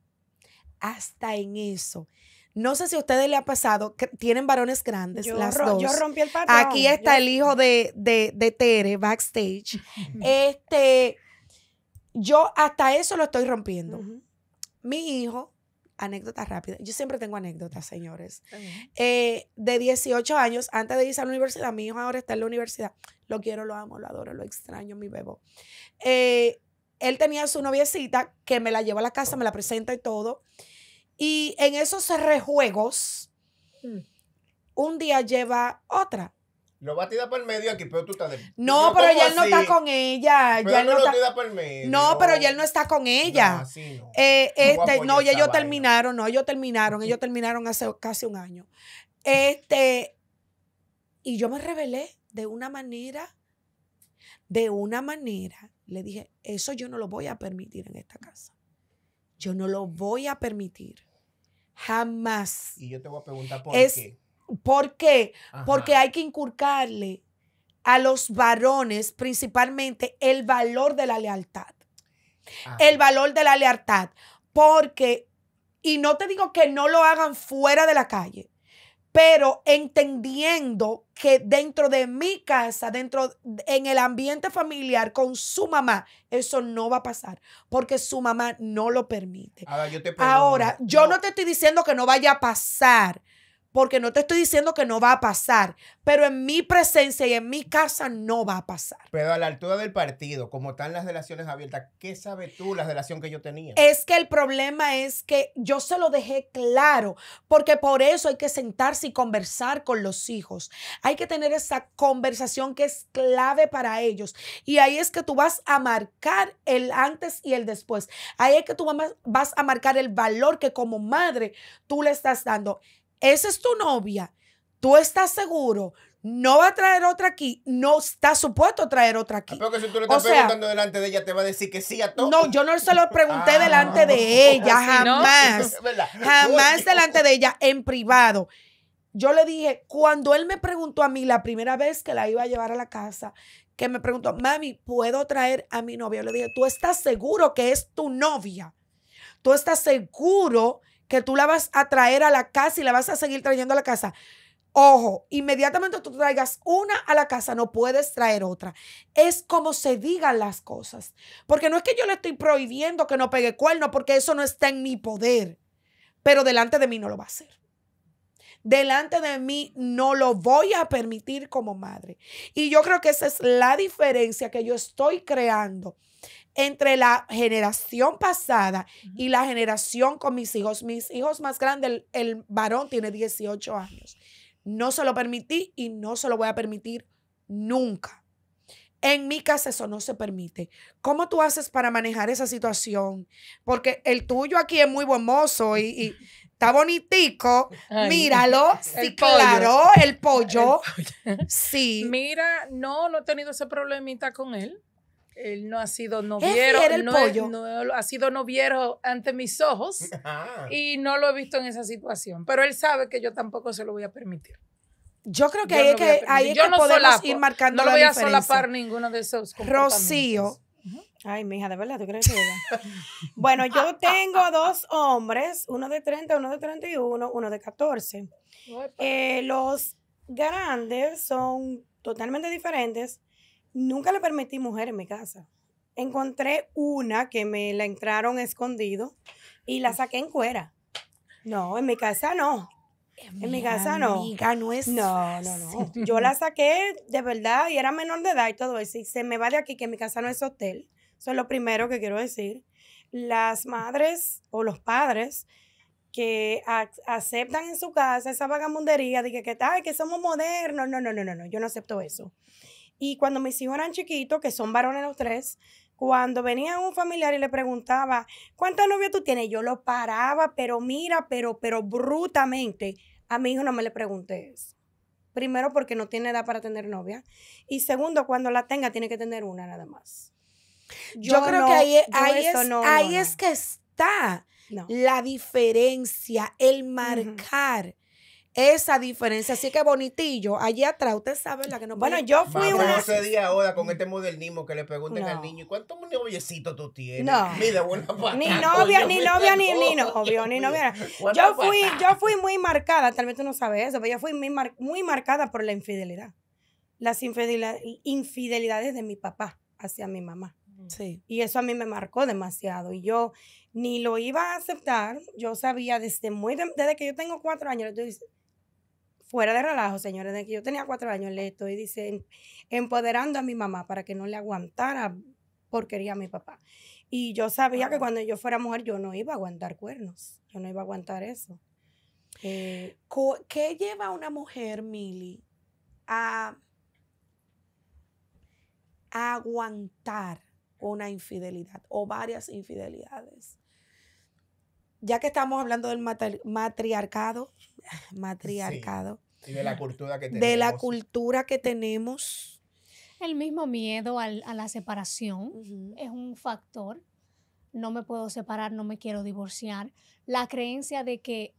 Hasta en eso. No sé si a ustedes les ha pasado, que tienen varones grandes, las dos. rompí el patrón. Aquí está el hijo de, de, Tere, backstage. este, yo hasta eso lo estoy rompiendo. Mi hijo anécdotas rápidas. Yo siempre tengo anécdotas, señores. Eh, de 18 años, antes de irse a la universidad, mi hijo ahora está en la universidad. Lo quiero, lo amo, lo adoro, lo extraño, mi bebé. Eh, él tenía su noviecita que me la lleva a la casa, me la presenta y todo. Y en esos rejuegos, mm. un día lleva otra. Lo va a tirar por el medio aquí, pero tú estás No, pero ya él no está con ella. ya no, lo tira por el medio. No, pero ya él no está con ella. No, eh, así este, no, ya ellos terminaron, no, ellos terminaron, ellos terminaron hace casi un año. Este, y yo me rebelé de una manera, de una manera, le dije, eso yo no lo voy a permitir en esta casa. Yo no lo voy a permitir. Jamás. Y yo te voy a preguntar por qué. ¿Por qué? Porque hay que inculcarle a los varones principalmente el valor de la lealtad. Ah. El valor de la lealtad. Porque, y no te digo que no lo hagan fuera de la calle, pero entendiendo que dentro de mi casa, dentro en el ambiente familiar con su mamá, eso no va a pasar porque su mamá no lo permite. Ahora yo, no te estoy diciendo que no vaya a pasar, porque no te estoy diciendo que no va a pasar, pero en mi presencia y en mi casa no va a pasar. Pero a la altura del partido, como están las relaciones abiertas, ¿qué sabes tú la relación que yo tenía? Es que el problema es que yo se lo dejé claro, porque por eso hay que sentarse y conversar con los hijos. Hay que tener esa conversación que es clave para ellos. Y ahí es que tú vas a marcar el antes y el después. Ahí es que tú vas a marcar el valor que como madre tú le estás dando esa es tu novia, tú estás seguro, no va a traer otra aquí, no está supuesto traer otra aquí. Pero que si tú le estás preguntando delante de ella, te va a decir que sí a todo. No, yo no se lo pregunté ah, delante de ella, jamás. Jamás delante de ella, en privado. Yo le dije, cuando él me preguntó a mí la primera vez que la iba a llevar a la casa, que me preguntó, mami, ¿puedo traer a mi novia? Yo le dije, ¿tú estás seguro que es tu novia? ¿Tú estás seguro que tú la vas a traer a la casa y la vas a seguir trayendo a la casa. Ojo, inmediatamente tú traigas una a la casa, no puedes traer otra. Es como se digan las cosas. Porque no es que yo le estoy prohibiendo que no pegue cuerno, porque eso no está en mi poder. Pero delante de mí no lo va a hacer. Delante de mí no lo voy a permitir como madre. Y yo creo que esa es la diferencia que yo estoy creando entre la generación pasada y la generación con mis hijos. Mis hijos más grandes, el, varón tiene 18 años. No se lo permití y no se lo voy a permitir nunca. En mi casa eso no se permite. ¿Cómo tú haces para manejar esa situación? Porque el tuyo aquí es muy buen mozo y, está bonitico. Míralo. claro, el pollo. Sí. Mira, no, no he tenido ese problemita con él él no ha sido noviero, no, ha sido noviero ante mis ojos y no lo he visto en esa situación, pero él sabe que yo tampoco se lo voy a permitir. Yo creo que ahí que, ahí podemos ir marcando la diferencia. No voy a solapar ninguno de esos Rocío. ay mi Ay, de verdad, ¿tú crees que bueno, yo tengo dos hombres, uno de 30, uno de 31, uno de 14. Eh, los grandes son totalmente diferentes Nunca le permití mujer en mi casa. Encontré una que me la entraron escondido y la saqué en cuera. No, en mi casa no. En, mi casa no. no es. No, no, no. Yo la saqué de verdad y era menor de edad y todo eso. Y se me va de aquí que mi casa no es hotel. Eso es lo primero que quiero decir. Las madres o los padres que aceptan en su casa esa vagabundería de que, que, que somos modernos. No, no, no, no, no. Yo no acepto eso. Y cuando mis hijos eran chiquitos, que son varones los tres, cuando venía un familiar y le preguntaba, ¿cuántas novias tú tienes? Yo lo paraba, pero mira, pero, pero brutamente. A mi hijo no me le pregunté eso. Primero, porque no tiene edad para tener novia. Y segundo, cuando la tenga, tiene que tener una nada más. Yo, creo que ahí, es, ahí es que está la diferencia, el marcar esa diferencia. Así que bonitillo, allí atrás, usted sabe la que no Bueno, yo fui una. ese día ahora con mm. este modernismo que le pregunten al niño, ¿cuántos noviecitos tú tienes? Ni novia, ni novia, ni, ni novio, ni novia. Yo pues, fui, yo fui muy marcada, tal vez tú no sabes eso, pero yo fui muy, muy marcada por la infidelidad. Las infidelidades de mi papá hacia mi mamá. Sí. Y eso a mí me marcó demasiado. Y yo ni lo iba a aceptar. Yo sabía desde muy, desde que yo tengo cuatro años, fuera de relajo, señores, de que yo tenía cuatro años le estoy diciendo, empoderando a mi mamá para que no le aguantara porquería a mi papá. Y yo sabía que cuando yo fuera mujer yo no iba a aguantar cuernos, yo no iba a aguantar eso. Eh, ¿Qué lleva una mujer, Mili, a, a aguantar una infidelidad o varias infidelidades? Ya que estamos hablando del matriarcado, matriarcado. de la cultura que tenemos. De la cultura que tenemos. El mismo miedo a la separación es un factor. No me puedo separar, no me quiero divorciar. La creencia de que,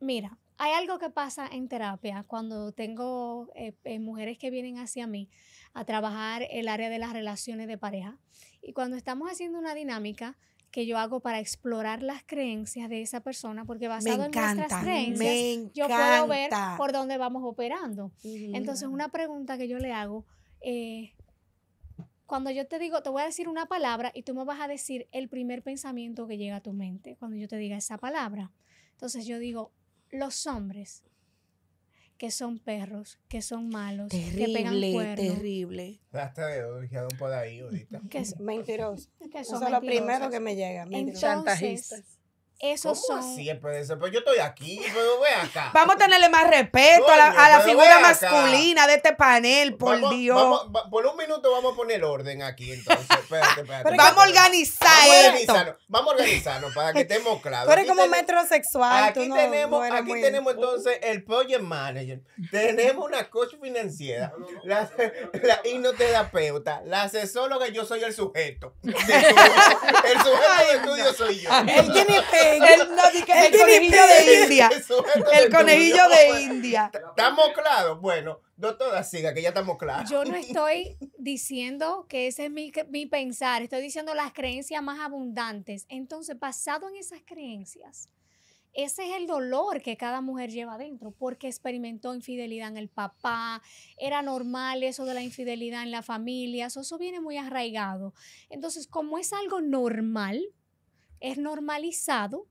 mira, hay algo que pasa en terapia cuando tengo eh, eh, mujeres que vienen hacia mí a trabajar el área de las relaciones de pareja. Y cuando estamos haciendo una dinámica, que yo hago para explorar las creencias de esa persona, porque basado en nuestras creencias, yo puedo ver por dónde vamos operando. Entonces, una pregunta que yo le hago, eh, cuando yo te digo, te voy a decir una palabra y tú me vas a decir el primer pensamiento que llega a tu mente cuando yo te diga esa palabra. Entonces yo digo, los hombres que son perros, que son malos, que pegan cuernos. Terrible, Hasta de hoy, por ahí ahorita. Que, mentiroso. Que son Eso es lo primero que me llega. Entonces, esos son. Así Pues yo estoy aquí, pero voy acá. Vamos a tenerle más respeto a la, figura masculina de este panel, por Dios. por un minuto vamos a poner orden aquí, entonces. Espérate, espérate. vamos a organizar vamos esto. vamos a organizarnos para que estemos claros. Pero eres como metrosexual. Aquí, tenemos, aquí tenemos entonces el project manager. Tenemos una coach financiera, la, la hipnoterapeuta, la asesóloga, yo soy el sujeto. el sujeto del estudio soy yo. El el, conejillo de India. El conejillo de India. ¿Estamos claros? Bueno, no todas siga, que ya estamos claros. Yo no estoy diciendo que ese es mi, pensar, estoy diciendo las creencias más abundantes. Entonces, basado en esas creencias, ese es el dolor que cada mujer lleva adentro porque experimentó infidelidad en el papá, era normal eso de la infidelidad en la familia, eso viene muy arraigado. Entonces, como es algo normal, es normalizado,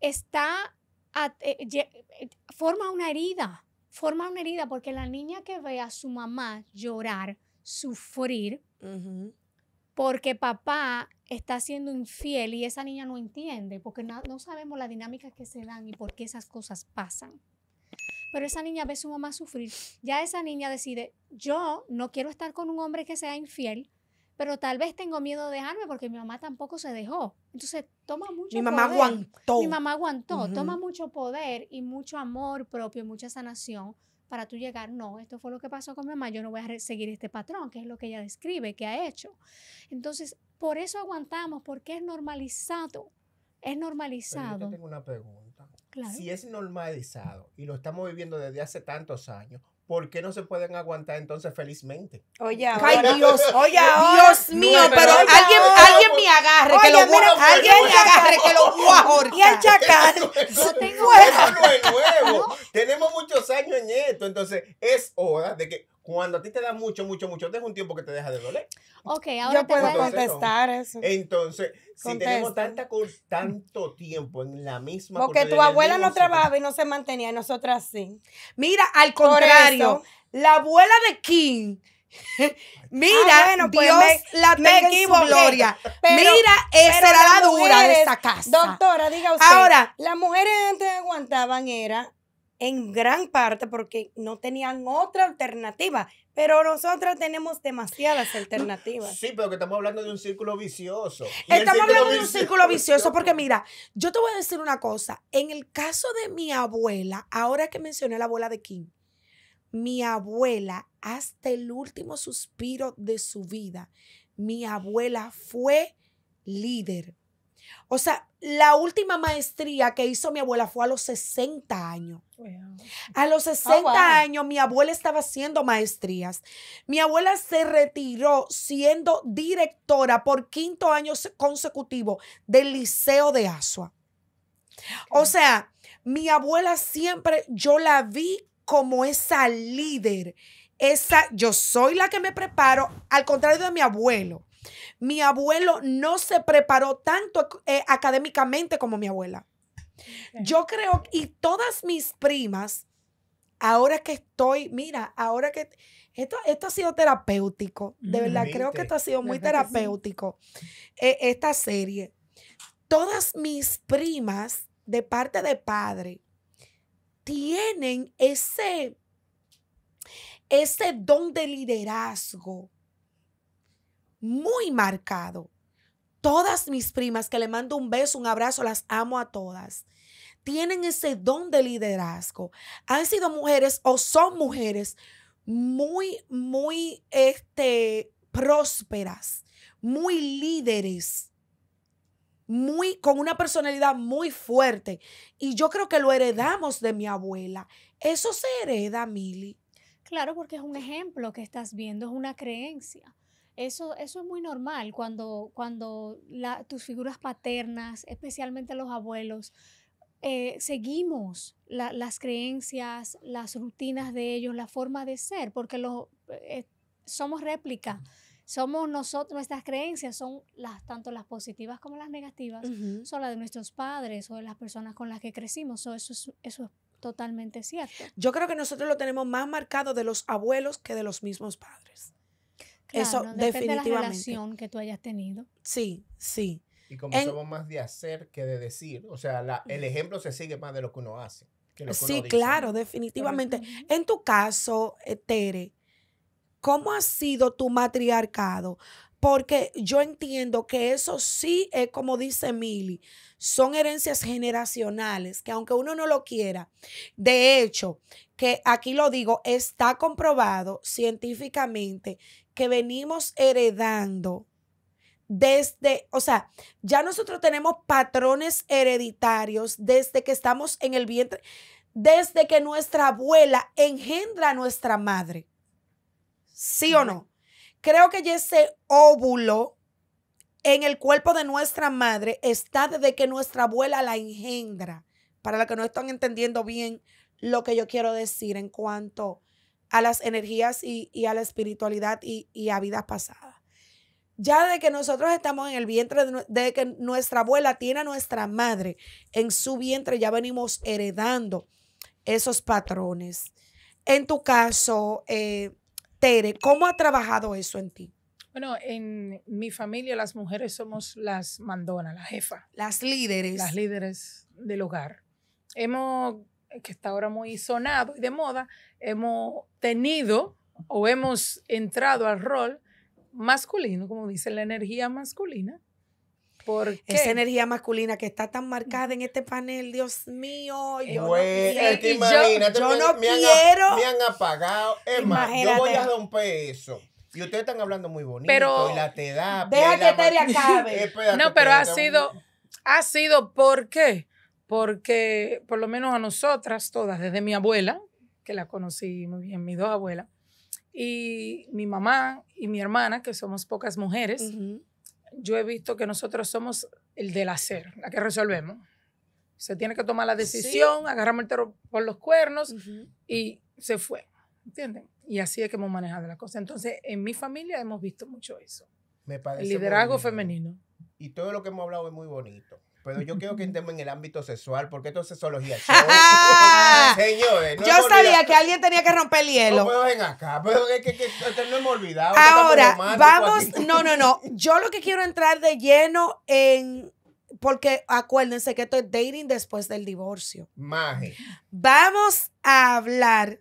está eh, eh, forma una herida, forma una herida, porque la niña que ve a su mamá llorar, sufrir, porque papá está siendo infiel y esa niña no entiende, porque no, no sabemos las dinámicas que se dan y por qué esas cosas pasan. Pero esa niña ve a su mamá sufrir, ya esa niña decide, yo no quiero estar con un hombre que sea infiel, pero tal vez tengo miedo de dejarme porque mi mamá tampoco se dejó. Entonces toma mucho poder. mamá aguantó. Mi mamá aguantó. Toma mucho poder y mucho amor propio, y mucha sanación para tú llegar, no, esto fue lo que pasó con mi mamá, yo no voy a seguir este patrón, que es lo que ella describe, que ha hecho. Entonces, por eso aguantamos, porque es normalizado. Es normalizado. yo tengo una pregunta. Claro. Si es normalizado y lo estamos viviendo desde hace tantos años, ¿por qué no se pueden aguantar entonces felizmente? Oye, Ay, Dios, oye, Dios mío, pero, alguien, alguien me agarre, que lo alguien me agarre, que lo voy a Y al chacal, tengo eso no es nuevo. Tenemos muchos años en esto, entonces es hora de que cuando a ti te da mucho, mucho, mucho, deja un tiempo que te deja de doler. Ok, ahora Yo te puedo contestar eso. Entonces, si tenemos tanta, tanto tiempo en la misma Porque tu abuela no trabajaba y no se mantenía, y nosotras sí. Mira, al contrario, la abuela de King Mira, ah, pues Dios me, la gloria. Mira, esa era la, dura de esta casa. Doctora, diga usted. Ahora, las mujeres antes aguantaban era en gran parte porque no tenían otra alternativa, pero nosotros tenemos demasiadas alternativas. Sí, pero que estamos hablando de un círculo vicioso. Estamos hablando de un círculo vicioso porque mira, yo te voy a decir una cosa, en el caso de mi abuela, ahora que mencioné la abuela de Kim, mi abuela hasta el último suspiro de su vida, mi abuela fue líder o sea, la última maestría que hizo mi abuela fue a los 60 años. A los 60 años mi abuela estaba haciendo maestrías. Mi abuela se retiró siendo directora por quinto año consecutivo del Liceo de Asua. O sea, mi abuela siempre yo la vi como esa líder, esa yo soy la que me preparo, al contrario de mi abuelo mi abuelo no se preparó tanto eh, académicamente como mi abuela. Yo creo, y todas mis primas, ahora que estoy, mira, ahora que... Esto, esto ha sido terapéutico, de mm. verdad, creo que esto ha sido muy terapéutico, eh, esta serie. Todas mis primas, de parte de padre, tienen ese, ese don de liderazgo, muy marcado. Todas mis primas, que le mando un beso, un abrazo, las amo a todas, tienen ese don de liderazgo. Han sido mujeres o son mujeres muy, muy este, prósperas, muy líderes, muy, con una personalidad muy fuerte. Y yo creo que lo heredamos de mi abuela. Eso se hereda, Mili. Claro, porque es un ejemplo que estás viendo, es una creencia. Eso, eso es muy normal cuando, tus figuras paternas, especialmente los abuelos, eh, seguimos las creencias, las rutinas de ellos, la forma de ser, porque eh, somos réplica. Somos nosotros, nuestras creencias son las, tanto las positivas como las negativas, son las de nuestros padres o de las personas con las que crecimos. eso, eso es totalmente cierto. Yo creo que nosotros lo tenemos más marcado de los abuelos que de los mismos padres. Eso definitivamente. la relación que tú hayas tenido. Sí, sí. Y como somos más de hacer que de decir, o sea, el ejemplo se sigue más de lo que uno hace. sí, claro, definitivamente. En tu caso, eh, Tere, ¿cómo ha sido tu matriarcado? porque yo entiendo que eso sí es como dice Mili, son herencias generacionales, que aunque uno no lo quiera, de hecho, que aquí lo digo, está comprobado científicamente que venimos heredando desde, o sea, ya nosotros tenemos patrones hereditarios desde que estamos en el vientre, desde que nuestra abuela engendra a nuestra madre. ¿Sí o no? Creo que ese óvulo en el cuerpo de nuestra madre está desde que nuestra abuela la engendra. Para los que no están entendiendo bien lo que yo quiero decir en cuanto a las energías y, a la espiritualidad y, y a vidas pasadas. Ya de que nosotros estamos en el vientre, de, que nuestra abuela tiene a nuestra madre en su vientre, ya venimos heredando esos patrones. En tu caso, eh, Tere, ¿cómo ha trabajado eso en ti? Bueno, en mi familia las mujeres somos las mandonas, las jefas. Las líderes. Las líderes del hogar. Hemos eh, que está ahora muy sonado y de moda, hemos tenido o hemos entrado al rol masculino, como dice la energía masculina. Porque esa energía masculina que está tan marcada en este panel, Dios mío, yo no, me, Han, me han apagado, es yo voy a romper eso. Y ustedes están hablando muy bonito. Pero y la te da. Deja que te acabe. no, pero ha sido, ha sido, ¿por qué? porque por lo menos a nosotras todas, desde mi abuela, que la conocí muy bien, mis dos abuelas, y mi mamá y mi hermana, que somos pocas mujeres, yo he visto que nosotros somos el del hacer, la que resolvemos. Se tiene que tomar la decisión, agarramos el toro por los cuernos y se fue, ¿entienden? Y así es que hemos manejado la cosa. Entonces, en mi familia hemos visto mucho eso. Me parece el liderazgo femenino. Y todo lo que hemos hablado es muy bonito. Pero yo quiero que entremos en el ámbito sexual, porque esto es sexología. Señores, yo sabía que alguien tenía que romper el hielo. No, pero ven acá, pero es que, no hemos olvidado. Ahora, vamos, no, no, no. Yo lo que quiero entrar de lleno en porque acuérdense que esto es dating después del divorcio. Maje. Vamos a hablar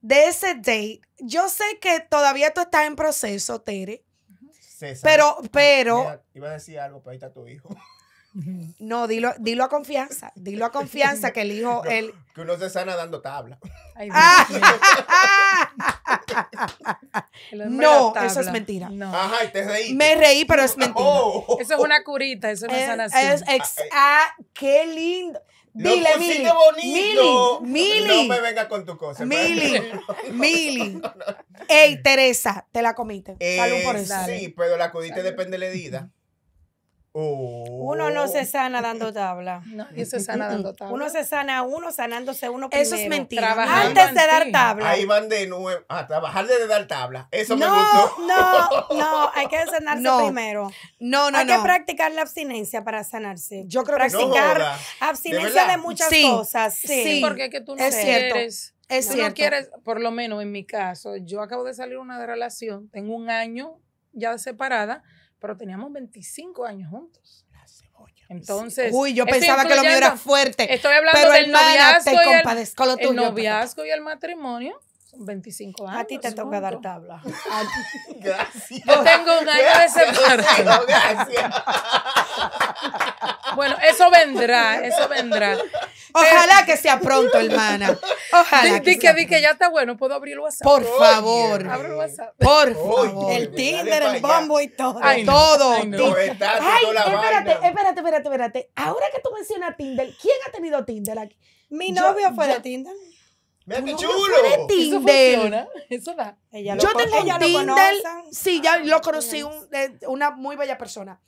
de ese date. Yo sé que todavía tú está en proceso, Tere. César. Pero, ah, pero. iba a decir algo, pero ahí está tu hijo. No, dilo, dilo a confianza, dilo a confianza que el hijo... Que uno se sana dando tabla. Ay, ah. no, eso es mentira. Ajá, te reí. Me reí, pero es mentira. Oh. Eso es una curita, eso no es sanación. Es ex ah, qué lindo. Dile, no, No me venga con tu cosa. Mili, Ey, Teresa, te la comiste. por eh, eso. Sí, pero la codiste depende de la herida. Uno no oh. se sana dando tabla. se sana dando Uno se sana uno sanándose uno primero. Eso es mentira. Antes de dar tabla. Ahí van de nuevo. A trabajar de dar tabla. Eso no, me gustó. No, no. Hay que sanarse primero. No, no, hay que practicar la abstinencia para sanarse. Yo creo practicar que Practicar abstinencia de, muchas cosas. Sí. Porque es que tú no Cierto. Es cierto. por lo menos en mi caso, yo acabo de salir de una relación. Tengo un año ya separada pero teníamos 25 años juntos. La cebolla. Entonces. Uy, yo pensaba que lo mío era fuerte. Estoy hablando pero del el noviazgo y el matrimonio son 25 años. A ti te toca dar tabla. gracias. Yo tengo un año de separación. Gracias. Bueno, eso vendrá, eso vendrá. Ojalá que sea pronto, hermana. Ojalá. que, que, ya está bueno, puedo abrir WhatsApp. Por favor. Abro el WhatsApp. Por favor. El Tinder, el Bombo y todo. Ay, todo. Ay, espérate, espérate, espérate, espérate. Ahora que tú mencionas Tinder, ¿quién ha tenido Tinder aquí? Mi novio fue de Tinder. Mira qué chulo. Eso Yo tengo un Tinder. Sí, ya ah, lo conocí, eh, una muy bella persona.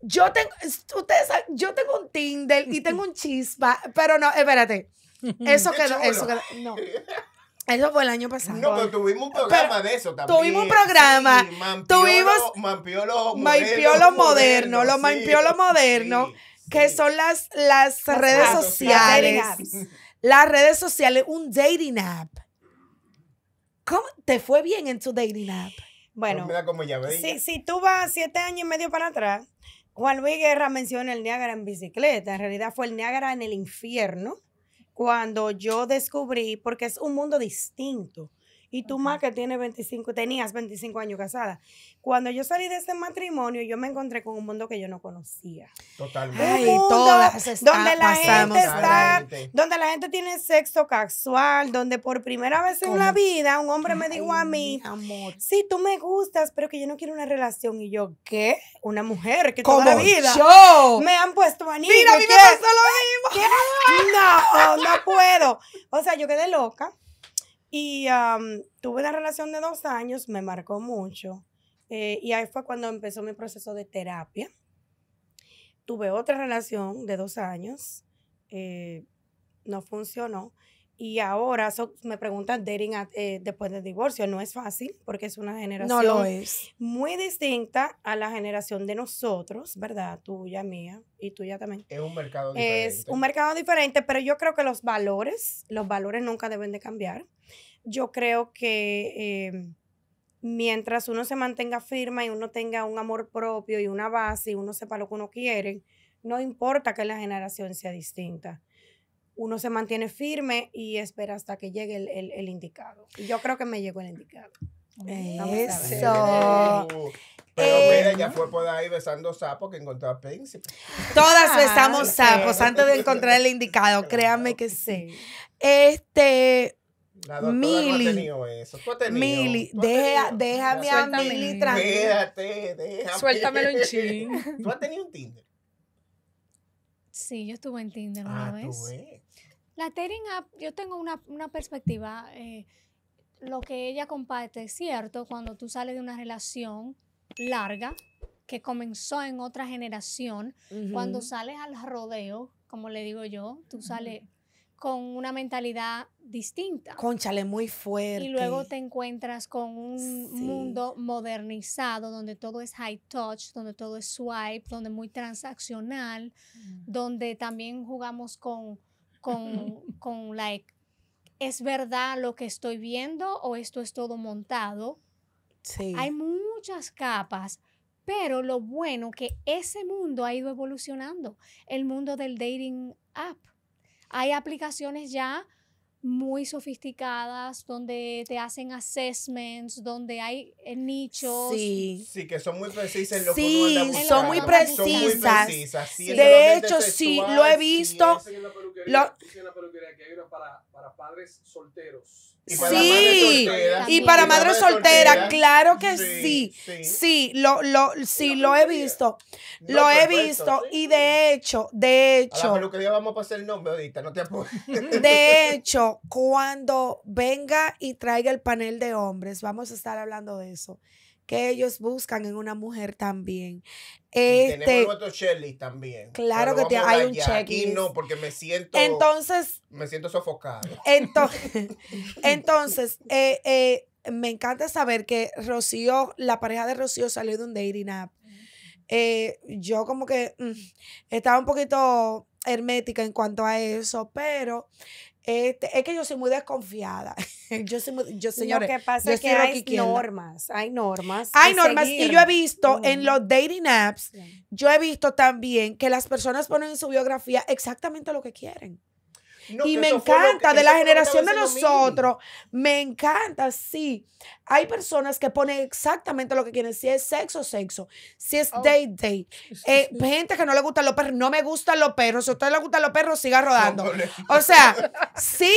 Yo tengo, ustedes yo tengo un Tinder y tengo un chispa, pero no, espérate. Eso quedó, eso No. Eso fue el año pasado. No, pero tuvimos un programa de eso también. tuvimos un programa, tuvimos- mampió los modernos, los moderno, modernos, que son las, las redes sociales. Las redes sociales, un dating app. ¿Cómo te fue bien en tu dating app? Bueno, si, si tú vas siete años y medio para atrás, Juan Luis Guerra menciona el Niágara en bicicleta. En realidad fue el Niágara en el infierno cuando yo descubrí, porque es un mundo distinto. Y tú más que tienes 25, tenías 25 años casada. Cuando yo salí de ese matrimonio, yo me encontré con un mundo que yo no conocía. Totalmente. donde la gente está, donde la gente tiene sexo casual, donde por primera vez en la vida un hombre me dijo a mí, amor. sí, tú me gustas, pero que yo no quiero una relación. Y yo, ¿qué? Una mujer que toda la vida yo? me han puesto anillo. Mira, a mí lo mismo. No, no puedo. O sea, yo quedé loca. Y tuve una relación de dos años, me marcó mucho. Eh, y ahí fue cuando empezó mi proceso de terapia. Tuve otra relación de dos años, eh, no funcionó. Y ahora eso me preguntan dating eh, después del divorcio. No es fácil porque es una generación es. muy distinta a la generación de nosotros, ¿verdad? Tuya, mía y tuya también. Es un mercado diferente. Es un mercado diferente, pero yo creo que los valores, los valores nunca deben de cambiar. Yo creo que em, mientras uno se mantenga firme y uno tenga un amor propio y una base y uno sepa lo que uno quiere, no importa que la generación sea distinta uno se mantiene firme y espera hasta que llegue el, el, indicado. Y yo creo que me llegó el indicado. Eso. Pero mira, eh, ella fue por ahí besando sapos que encontró al príncipe. Todas besamos sapos antes de encontrar el indicado, créanme que sí. Este, la Mili, Mili, déjame a Mili tranquila. Quédate, déjame. Suéltamelo un ching. ¿Tú has tenido un Tinder? Sí, yo estuve en Tinder una ah, vez. La Tering App, yo tengo una, perspectiva, eh, lo que ella comparte es cierto, cuando tú sales de una relación larga, que comenzó en otra generación, cuando sales al rodeo, como le digo yo, tú sales con una mentalidad distinta. Conchale, muy fuerte. Y luego te encuentras con un mundo modernizado donde todo es high touch, donde todo es swipe, donde es muy transaccional, donde también jugamos con con, con like, ¿es verdad lo que estoy viendo o esto es todo montado? Sí. Hay muchas capas, pero lo bueno que ese mundo ha ido evolucionando, el mundo del dating app. Hay aplicaciones ya muy sofisticadas, donde te hacen assessments, donde hay eh, nichos. Sí, sí que son muy precisas en lo sí, que uno son, muy precisas. son muy precisas. Sí, De hecho, sí, lo he visto. En la lo... En la peluquería que hay una para, para padres solteros sí, y para madre soltera, claro que sí, sí, lo, lo, sí, lo he visto, lo he visto, y de hecho, de hecho. De hecho, cuando venga y traiga el panel de hombres, vamos a estar hablando de eso que ellos buscan en una mujer también. Este, tenemos nuestro también. Claro que te, hay un checklist. Aquí no, porque me siento. Entonces. Me siento sofocado. Entonces, entonces eh, eh, me encanta saber que Rocío, la pareja de Rocío salió de un dating app. Eh, yo como que mm, estaba un poquito hermética en cuanto a eso, pero este, es que yo soy muy desconfiada. yo soy muy, yo, señores, lo pasa hay normas, hay normas. Hay normas y yo he visto en los dating apps, yo he visto también que las personas ponen en su biografía exactamente lo que quieren y me encanta, de la generación de nosotros, me encanta, sí. Hay personas que ponen exactamente lo que quieren, si es sexo, sexo, si es oh. date, date. Eh, gente que no le gustan los perros, no me gustan los perros, si a usted le gustan los perros, siga rodando. o sea, sí,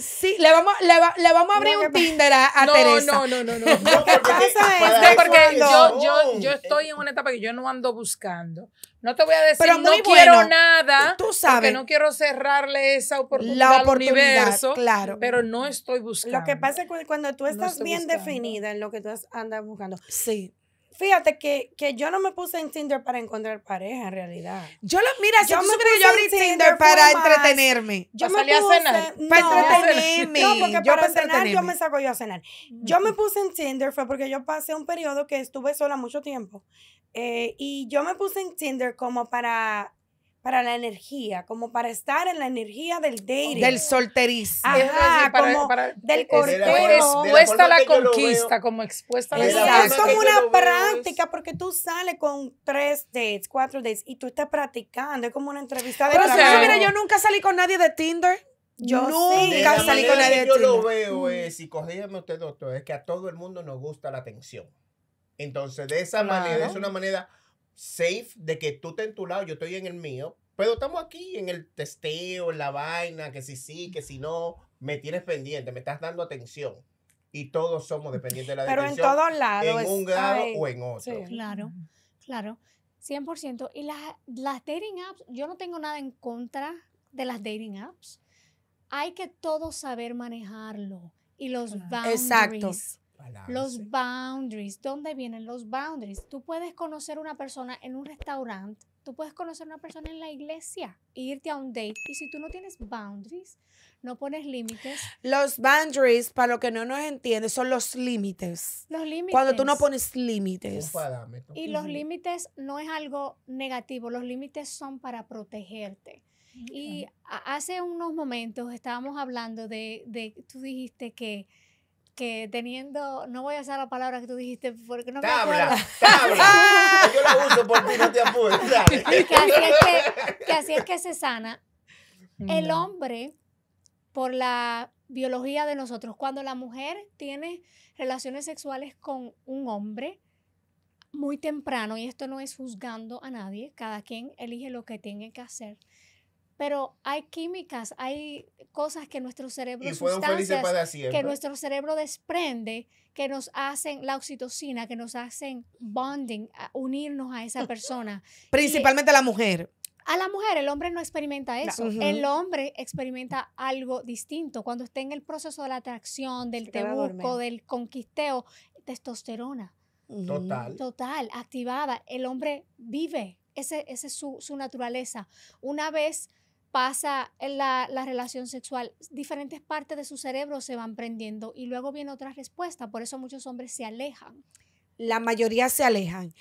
sí, le vamos, le, vamos a abrir un Tinder a, Teresa. No, no, no, no. porque yo, yo, yo estoy en una etapa que yo no ando buscando. No te voy a decir Pero no quiero nada, tú sabes, no quiero cerrarle esa oportunidad, la oportunidad al universo, claro. pero no estoy buscando. Lo que pasa es que cuando tú estás bien definida en lo que tú andas buscando. Sí. Fíjate que, que, yo no me puse en Tinder para encontrar pareja, en realidad. Yo lo, mira, yo me puse yo abrí Tinder, para entretenerme. Yo salí a cenar. No, para entretenerme. porque yo para, cenar yo me saco yo a cenar. Yo me puse en Tinder fue porque yo pasé un periodo que estuve sola mucho tiempo. Eh, y yo me puse en Tinder como para para la energía, como para estar en la energía del dating. Del solterismo. como del Expuesta a la, conquista, como expuesta a la conquista. Es como una práctica, porque tú sales con tres dates, cuatro dates, y tú estás practicando, es como una entrevista de Pero mira, yo nunca salí con nadie de Tinder. Yo nunca salí con nadie de Tinder. Yo lo veo es, y corrígeme usted, doctor, es que a todo el mundo nos gusta la atención. Entonces, de esa manera, es una manera safe de que tú estés en tu lado, yo estoy en el mío, pero estamos aquí en el testeo, en la vaina, que si sí, que si no, me tienes pendiente, me estás dando atención. Y todos somos dependientes de la atención. Pero en todos lados. En un grado o en otro. Claro, claro. 100%. Y las, las dating apps, yo no tengo nada en contra de las dating apps. Hay que todos saber manejarlo y los boundaries. Exacto. Los boundaries, ¿dónde vienen los boundaries? Tú puedes conocer una persona en un restaurante, tú puedes conocer una persona en la iglesia, e irte a un date y si tú no tienes boundaries, no pones límites. Los boundaries, para lo que no nos entiende, son los límites. Los límites. Cuando tú no pones límites. Y los límites no es algo negativo, los límites son para protegerte. Mm, y hace unos momentos estábamos hablando de, de tú dijiste que que teniendo, no voy a usar la palabra que tú dijiste porque no me Yo la uso porque no te apures. que así es que, se sana. El hombre, por la biología de nosotros, cuando la mujer tiene relaciones sexuales con un hombre muy temprano, y esto no es juzgando a nadie, cada quien elige lo que tiene que hacer, pero hay químicas, hay cosas que nuestro cerebro y sustancias que nuestro cerebro desprende, que nos hacen la oxitocina, que nos hacen bonding, unirnos a esa persona. Principalmente a la mujer. A la mujer, el hombre no experimenta eso. El hombre experimenta algo distinto. Cuando está en el proceso de la atracción, del tebuco, del conquisteo, testosterona. Total. Total, activada. El hombre vive. Ese, esa es su, su naturaleza. Una vez pasa en la, relación sexual, diferentes partes de su cerebro se van prendiendo y luego viene otra respuesta, por eso muchos hombres se alejan. La mayoría se alejan.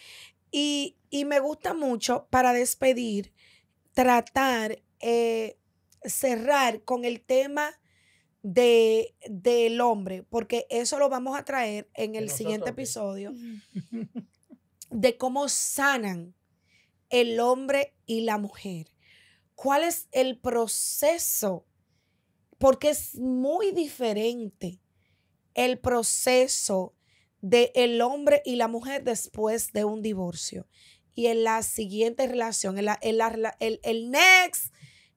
Y, y me gusta mucho para despedir, tratar, eh, cerrar con el tema de, del hombre, porque eso lo vamos a traer en el siguiente episodio, de cómo sanan el hombre y la mujer cuál es el proceso, porque es muy diferente el proceso de el hombre y la mujer después de un divorcio. Y en la siguiente relación, en el, next,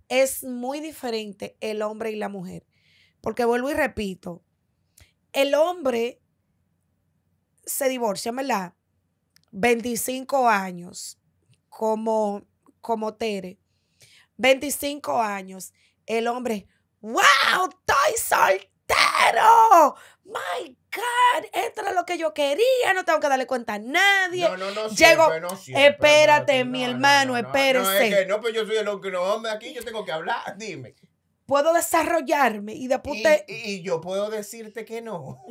es muy diferente el hombre y la mujer. Porque vuelvo y repito, el hombre se divorcia, ¿verdad? 25 años como, como Tere. 25 años, el hombre, wow, estoy soltero. My God, esto era lo que yo quería, no tengo que darle cuenta a nadie. No, Llego, espérate, mi hermano, espérese. No, es que no, pues yo soy el hombre aquí, yo tengo que hablar, dime puedo desarrollarme y después y, y, yo puedo decirte que no.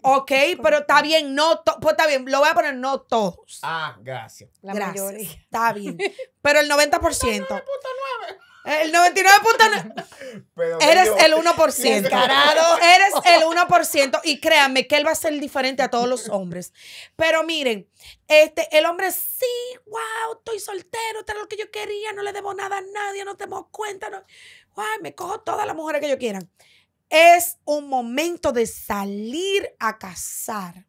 ok, pero está bien, no to... pues está bien, lo voy a poner no todos. Ah, gracias. gracias. Mayoría. Está bien. Pero el 90%. El 99.9. Eres el 1%. Eres el 1%. Y créanme que él va a ser diferente a todos los hombres. Pero miren, este, el hombre, sí, wow, estoy soltero, era lo que yo quería, no le debo nada a nadie, no te damos cuenta. No me cojo todas las mujeres que yo quiera. Es un momento de salir a cazar.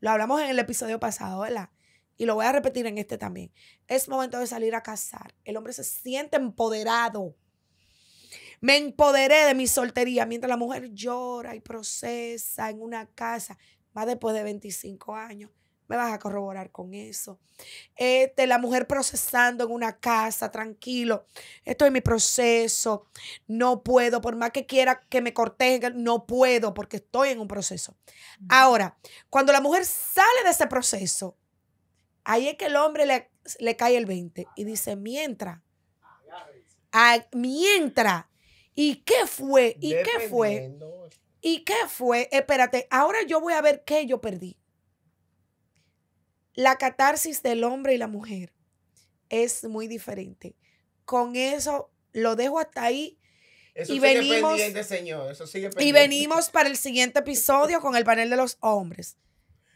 Lo hablamos en el episodio pasado, ¿verdad? Y lo voy a repetir en este también. Es momento de salir a cazar. El hombre se siente empoderado. Me empoderé de mi soltería mientras la mujer llora y procesa en una casa va después de 25 años me vas a corroborar con eso. Este, la mujer procesando en una casa, tranquilo, estoy en mi proceso, no puedo, por más que quiera que me cortejen, no puedo porque estoy en un proceso. Mm. Ahora, cuando la mujer sale de ese proceso, ahí es que el hombre le, cae el 20 y dice, mientras, mientras, ¿y qué fue? ¿Y qué fue? ¿Y qué fue? Espérate, ahora yo voy a ver qué yo perdí la catarsis del hombre y la mujer es muy diferente. Con eso lo dejo hasta ahí. y venimos, Y venimos para el siguiente episodio con el panel de los hombres.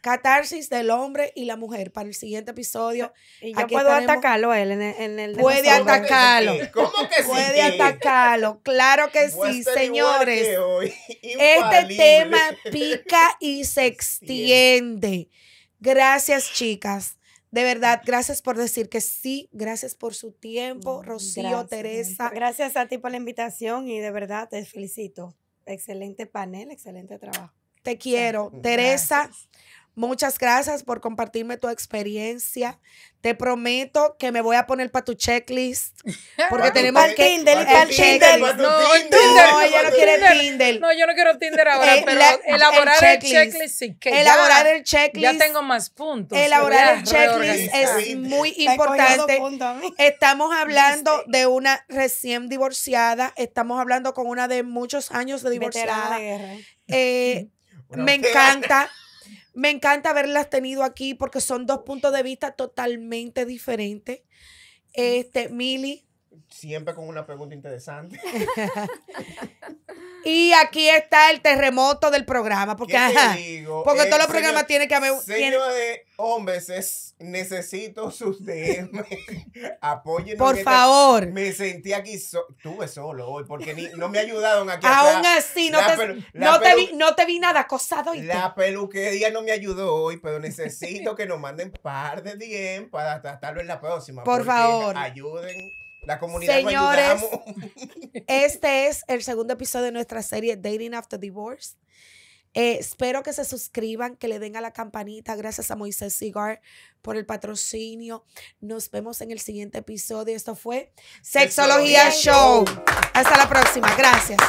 Catarsis del hombre y la mujer para el siguiente episodio. Y puedo atacarlo él en el, Puede atacarlo. ¿Cómo que sí? Puede atacarlo. Claro que sí, señores. este tema pica y se extiende. Gracias, chicas. De verdad, gracias por decir que sí, gracias por su tiempo, mm, Rocío, Teresa. Gracias a ti por la invitación y de verdad te felicito. Excelente panel, excelente trabajo. Te quiero, Teresa. Muchas gracias por compartirme tu experiencia. Te prometo que me voy a poner para tu checklist. Porque tenemos que el Tinder. No, no, ella no quiere Tinder. No, yo no quiero Tinder ahora, eh, pero elaborar el checklist, sí que Elaborar el checklist. Ya tengo más puntos. Elaborar el checklist es muy importante. Estamos hablando de una recién divorciada, estamos hablando con una de muchos años de divorciada. Eh, me encanta me encanta haberlas tenido aquí porque son dos puntos de vista totalmente diferentes. Este, Mili. Siempre con una pregunta interesante. Y aquí está el terremoto del programa, porque, porque todos eh, los programas tienen que haber... Señor de hombres, necesito sus DM. Apóyenme. Por favor. Me sentí aquí, so, estuve solo hoy, porque no me ayudaron aquí. Aún así, no, te, vi, nada acosado. La peluquería no me ayudó hoy, pero necesito que nos manden un par de DM para tratarlo en la próxima. Por favor. Ayuden la comunidad Señores, este es el segundo episodio de nuestra serie Dating After Divorce. Eh, espero que se suscriban, que le den a la campanita. Gracias a Moisés Cigar por el patrocinio. Nos vemos en el siguiente episodio. Esto fue Sexología Show. Hasta la próxima. Gracias.